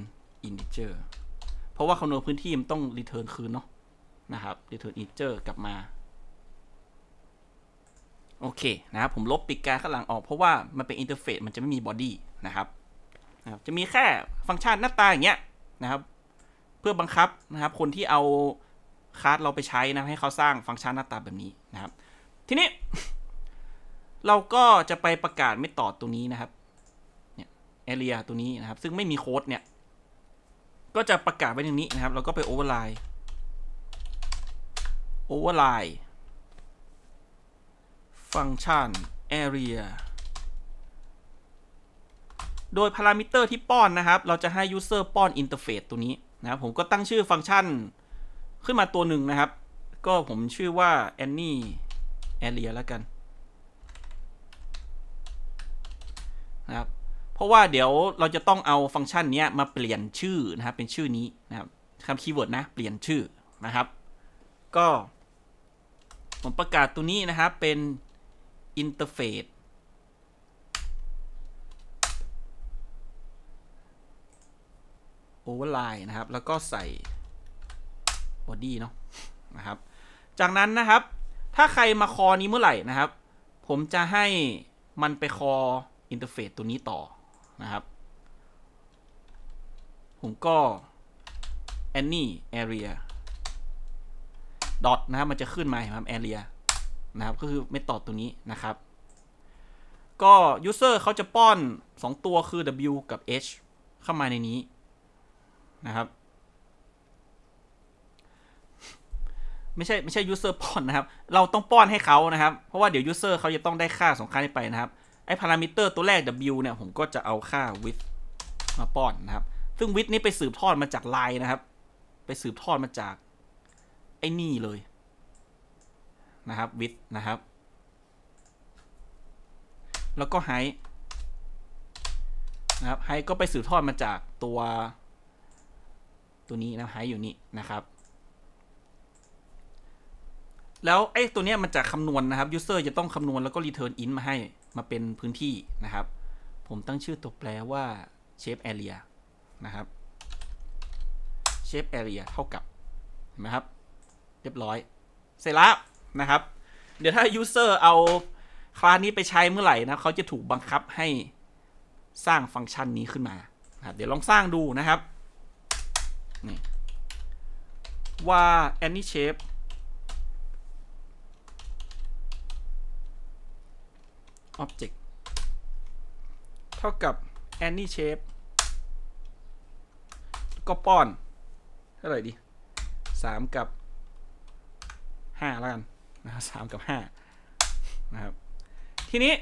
S1: อินดิเจอร์เพราะว่าคำนวณพื้น ที่มันต้องรีเทิร์นคืนเนาะนะครับรีเร์นอินดิเจอร์กลับมา โอเค นะครับ ผมลบปิกการข้างหลังออกเพราะว่ามันเป็นอินเทอร์เฟซมันจะไม่มีบอดี้นะครับะครับจะมีแค่ฟังก์ชันหน้าตาอย่างเงี้ยนะครับ เพื่อบังคับนะครับ คนที่เอาคาร์ดเราไปใช้นะให้เขาสร้างฟังก์ชันหน้าตาแบบนี้นะครับ ทีนี้ เราก็จะไปประกาศไม่ต่อตัวนี้นะครับเนี่ยเอเรียตัวนี้นะครับ ซึ่งไม่มีโค้ดเนี่ยก็จะประกาศไว้ตรงนี้นะครับ เราก็ไปโอเวอร์ไลน์โอเวอร์ไลน์ฟังก์ชัน area โดยพารามิเตอร์ที่ป้อนนะครับ เราจะให้ user ป้อนอินเทอร์เฟซตัวนี้นะครับ ผมก็ตั้งชื่อฟังก์ชันขึ้นมาตัวหนึ่งนะครับ ก็ผมชื่อว่า any area แล้วกันนะครับ เพราะว่าเดี๋ยวเราจะต้องเอาฟังก์ชันนี้มาเปลี่ยนชื่อนะครับ เป็นชื่อนี้นะครับ คำคีย์เวิร์ดนะ เปลี่ยนชื่อนะครับ ก็ผมประกาศตัวนี้นะครับ เป็น interface โอเวอร์ไลน์นะครับ แล้วก็ใส่บอดี้เนาะนะครับ จากนั้นนะครับถ้าใครมาคอนี้เมื่อไหร่นะครับ ผมจะให้มันไปคออินเทอร์เฟซตัวนี้ต่อนะครับ ผมก็ any area dot นะครับมันจะขึ้นมาเห็นไหม area นะครับก็คือไม่ต่อตัวนี้นะครับ ก็ user เขาจะป้อน 2 ตัวคือ w กับ h เข้ามาในนี้นะครับ ไม่ใช่ไม่ใช่ user ป้อนนะครับ เราต้องป้อนให้เขานะครับเพราะว่าเดี๋ยว user เขาจะต้องได้ค่าสองค่านี้ไปนะครับไอ้พารามิเตอร์ตัวแรก w เนี่ยผมก็จะเอาค่า width มาป้อนนะครับ ซึ่ง width นี้ไปสืบทอดมาจากไลน์นะครับ ไปสืบทอดมาจาก ไอ้นี่เลยนะครับ width นะครับ แล้วก็ height นะครับ height ก็ไปสืบทอดมาจากตัวตัวนี้นะายอยู่นี่ นะครับ แล้วไอ้ตัวเนี้ยมันจะคำนวณนนะครับ user จะต้องคำนวณแล้วก็ return i n นมาให้มาเป็นพื้นที่นะครับ ผมตั้งชื่อตัวแปรว่า shape area นะครับ shape area เท่ากับเห็นไหมครับ เรียบร้อยเสร็จแล้วนะครับ เดี๋ยวถ้า user เอาคลาสนี้ไปใช้เมื่อไหร่นะเขาจะถูกบังคับให้สร้างฟังก์ชันนี้ขึ้นมาเดี๋ยวลองสร้างดูนะครับนี่ ว่า any shape object เท่ากับ any shape ก็ป้อน เท่าไหร่ดี3กับ5แล้วกันนะครับมกับ5นะครับ ทีนี้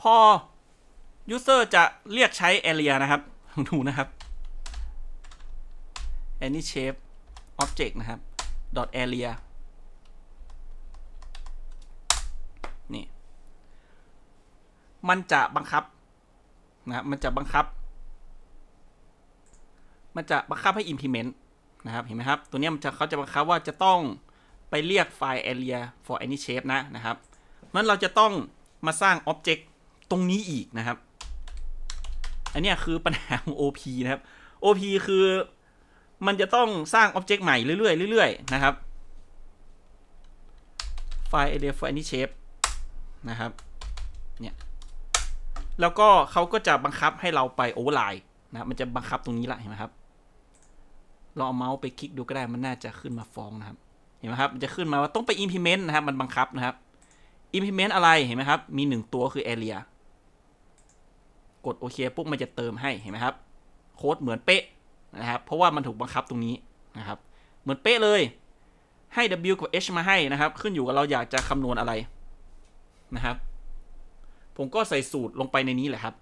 S1: พอยูเซอร์จะเรียกใช้ area นะครับองดูนะครับ any shape object นะครับ dot area นี่ มันจะบังคับนะบมันจะบังคับ มันจะบังคับให้ implement นะครับ เห็นไหมครับ ตัวนี้มันจะเขาจะบังคับว่าจะต้องไปเรียกไฟล์ area for any shape นะนะครับนั้นเราจะต้องมาสร้าง object ตรงนี้อีกนะครับอันนี้คือปัญหาของ OP นะครับ OP คือมันจะต้องสร้างอ็อบเจกต์ใหม่เรื่อยๆเรื่อยๆนะครับ ไฟล์ i r e a for any shape นะครับ เนี่ย แล้วก็เขาก็จะบังคับให้เราไปโอเวอร์ไลน์นะมันจะบังคับตรงนี้ละ เห็นไหมครับลองเอาเมาส์ไปคลิกดูก็ได้ มันน่าจะขึ้นมาฟองนะครับ เห็นไหมครับ มันจะขึ้นมาว่าต้องไป implement นะครับ มันบังคับนะครับ implement อะไร เห็นไหมครับ มีหนึ่งตัวคือ area กดโอเคปุ๊บมันจะเติมให้เห็นไหมครับโค้ดเหมือนเป๊ะนะครับ เพราะว่ามันถูกบังคับตรงนี้นะครับ เหมือนเป๊ะเลย ให้ W กับ H มาให้นะครับ ขึ้นอยู่ กับเราอยากจะ คำนวณอะไรนะครับ ผมก็ใส่สูตรลงไปในนี้แหละครับ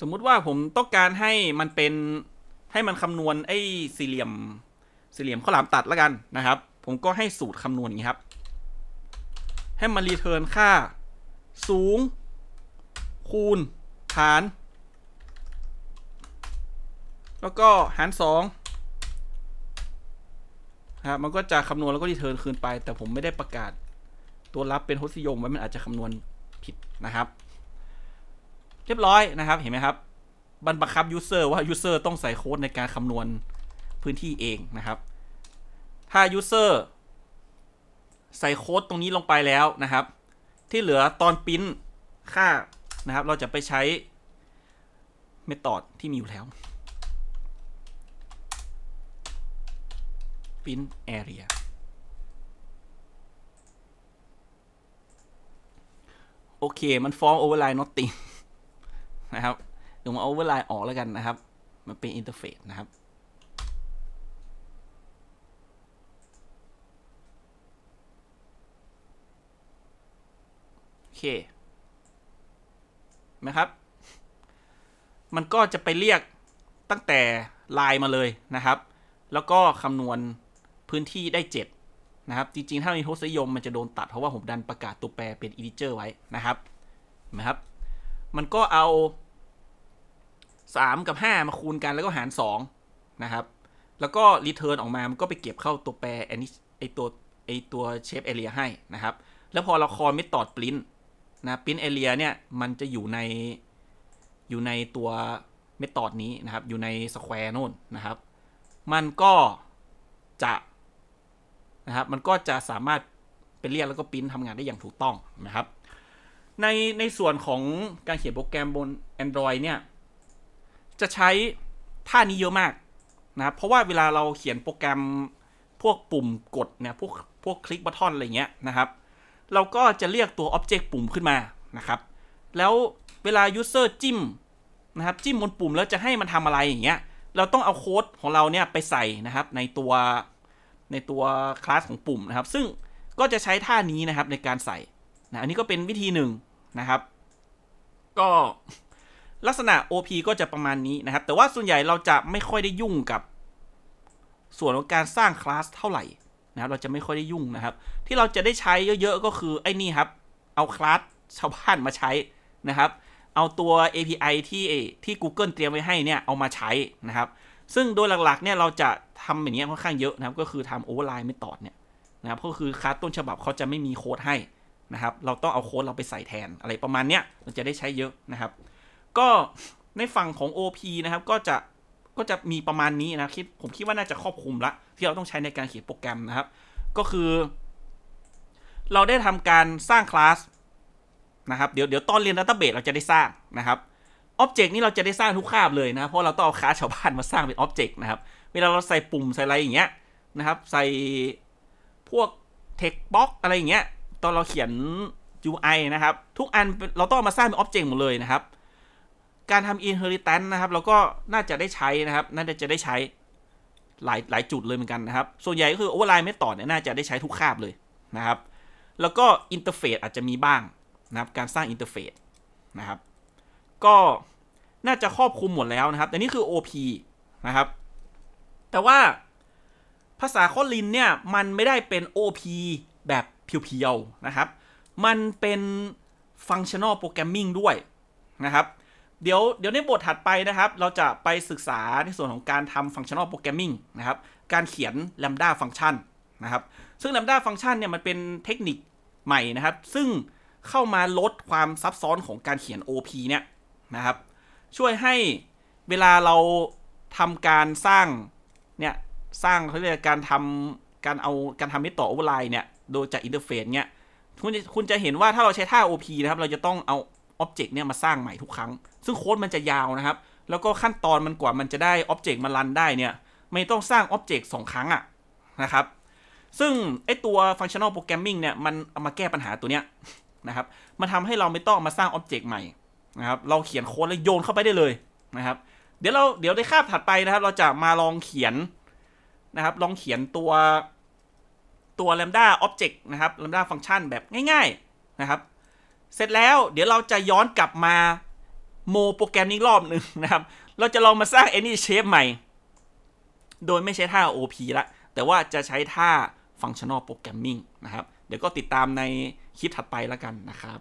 S1: สมมุติว่าผมต้องการให้ มัน เป็นให้มันคำนวณไอ้สี่เหลี่ยม สี่เหลี่ยมข้อหลามตัดแล้วกันนะครับ ผมก็ให้สูตรคำนวณอย่างนี้ครับ ให้มันรีเทิร์นค่าสูง คูณหารแล้วก็หารสองครับ มัน ก็จะคำนวณแล้วก็ดีเทิร์นคืนไป แต่ผมไม่ได้ประกาศตัวรับเป็นทศนิยมไว้ มัน อาจจะคำนวณผิดนะครับ เรียบร้อยนะครับเห็นไหมครับ บันบังคับยูเซอร์ว่ายูเซอร์ต้องใส่ โค้ดในการคำนวณพื้นที่เองนะครับ ถ้ายูเซอร์ใส่โค้ดตรงนี้ลงไปแล้วนะครับที่เหลือตอนปิ้นค่านะครับ เราจะไปใช้เมธอดที่มีอยู่แล้ว print area โอเค มันฟ้อง overlay nothing นะครับเดี๋ยวมา overlay ออกแล้วกันนะครับ มันเป็น interface นะครับ โอเคนะครับ มันก็จะไปเรียกตั้งแต่ลายมาเลยนะครับ แล้วก็คำนวณพื้นที่ได้ 7 นะครับ จริงๆ ถ้ามีทศนิยมมันจะโดนตัดเพราะว่า ผมดันประกาศตัวแปรเป็นอินดิเจอร์ไว้นะครับนะครับ มันก็เอา 3 กับ 5 มาคูณกันแล้วก็หาร 2 นะครับ แล้วก็รีเทิร์นออกมา มันก็ไปเก็บเข้าตัวแปร ไอตัวไอตัวเชฟเอเรียให้นะครับ แล้วพอเราคอลเมตอดปริ้นนะพินเอเรียเนี่ยมันจะอยู่ในอยู่ในตัวเมธอดนี้นะครับอยู่ในสแควร์นู่นนะครับ มันก็จะนะครับมันก็จะสามารถเป็นเรียกแล้วก็พิมพ์ทำงานได้อย่างถูกต้องนะครับในในส่วนของการเขียนโปรแกรมบน Android เนี่ย จะใช้ท่านี้เยอะมากนะครับ เพราะว่าเวลาเราเขียนโปรแกรมพวกปุ่มกดเนี่ยพวกพวกคลิกบัตทอนอะไรเงี้ยนะครับเราก็จะเรียกตัวออ็บเจกต์ปุ่มขึ้นมานะครับ แล้วเวลา User จิ้มนะครับจิ้มบนปุ่มแล้วจะให้มันทำอะไรอย่างเงี้ยเราต้องเอาโค้ดของเราเนี่ยไปใส่นะครับในตัวในตัวคลาสของปุ่มนะครับ ซึ่งก็จะใช้ท่านี้นะครับในการใส่นะอันนี้ก็เป็นวิธีหนึ่งนะครับ ก็ลักษณะ OP ก็จะประมาณนี้นะครับ แต่ว่าส่วนใหญ่เราจะไม่ค่อยได้ยุ่งกับส่วนของการสร้างคลาสเท่าไหร่นะครับเราจะไม่ค่อยได้ยุ่งนะครับ ที่เราจะได้ใช้เยอะๆก็คือไอ้นี่ครับ เอาคลาสชาวบ้านมาใช้นะครับ เอาตัว API ที่ที่ Google เตรียมไว้ให้เนี่ยเอามาใช้นะครับ ซึ่งโดยหลักๆเนี่ยเราจะทำอย่างี้ค่อนข้างเยอะนะครับ ก็คือทำโอเวอร์ไลน์ไม่ตอดเนี่ยนะครับก็คือคลาสต้นฉบับเขาจะไม่มีโค้ดให้นะครับเราต้องเอาโค้ดเราไปใส่แทนอะไรประมาณเนี้ย เราจะได้ใช้เยอะนะครับ ก็ในฝั่งของ OP นะครับก็จะก็จะมีประมาณนี้นะคิดผมคิดว่าน่าจะครอบคลุมละ ที่เราต้องใช้ในการเขียนโปรแกรมนะครับ ก็คือ เราได้ทำการสร้างคลาสนะครับเดี๋ยวเดี๋ยวตอนเรียนดัตเตอร์เบสเราจะได้สร้างนะครับอ็อบเจกต์นี้เราจะได้สร้างทุกคาบเลยนะเพราะเราต้องเอาคลาสชาวบ้านมาสร้างเป็นอ็อบเจกต์นะครับเวลาเราใส่ปุ่ม ใส่อะไรอย่างเงี้ยนะครับ ใส่พวกเทคบ็อกอะไรอย่างเงี้ยตอนเราเขียน UI นะครับ ทุกอันเราต้องมาสร้างเป็นอ็อบเจกต์หมดเลยนะครับการทำ inheritance นะครับเราก็น่าจะได้ใช้นะครับ น่าจะได้ใช้หลายหลายจุดเลยเหมือนกันนะครับ ส่วนใหญ่ก็คือ o v e r l น์ method เนี่ยน่าจะได้ใช้ทุกคาบเลยนะครับแล้วก็อินเทอร์เฟซอาจจะมีบ้างนะครับการสร้างอินเทอร์เฟซนะครับก็น่าจะครอบคลุมหมดแล้วนะครับแต่นี่คือ OP นะครับแต่ว่าภาษาคอลินเนี่ยมันไม่ได้เป็น OP แบบเพียวๆนะครับ มันเป็น functional programming ด้วยนะครับเดี๋ยวเดี๋ยวในบทถัดไปนะครับ เราจะไปศึกษาในส่วนของการทำฟังชั่นอลโปรแกรมมิ่งนะครับการเขียนลมด้าฟังก์ชันนะครับ ซึ่งลมด้าฟังก์ชันเนี่ยมันเป็นเทคนิคใหม่นะครับ ซึ่งเข้ามาลดความซับซ้อนของการเขียน OP เนี่ยนะครับ ช่วยให้เวลาเราทำการสร้างเนี่ยสร้างเขาเรียกการทำการเอาการทำนิดต่อโอเวอร์ไลน์เนี่ยโดยจากอินเทอร์เฟซเนี่ยคุณจะคุณจะเห็นว่าถ้าเราใช้ท่า OP นะครับเราจะต้องเอาอ็อบเจกต์เนี่ยมาสร้างใหม่ทุกครั้ง ซึ่งโค้ดมันจะยาวนะครับ แล้วก็ขั้นตอนมันกว่ามันจะได้อ็อบเจกต์มารันได้เนี่ย ไม่ต้องสร้างอ็อบเจกต์สองครั้งอะนะครับ ซึ่งไอตัวฟังชั่นอลโปรแกรมมิ่งเนี่ยมันเอามาแก้ปัญหาตัวเนี้ยนะครับ มันทำให้เราไม่ต้องมาสร้างอ็อบเจกต์ใหม่นะครับ เราเขียนโค้ดแล้วโยนเข้าไปได้เลยนะครับ เดี๋ยวเราเดี๋ยวในคาบถัดไปนะครับ เราจะมาลองเขียนนะครับ ลองเขียนตัวตัวแลด้าอ็อบเจกต์นะครับแลมด้าฟังก์ชันแบบง่ายๆนะครับเสร็จแล้วเดี๋ยวเราจะย้อนกลับมา โมโปรแกรมนี้รอบหนึ่งนะครับ เราจะลองมาสร้าง any shape ใหม่ โดยไม่ใช้ท่า OP ละแต่ว่าจะใช้ท่า functional programming นะครับ เดี๋ยวก็ติดตามในคลิปถัดไปแล้วกันนะครับ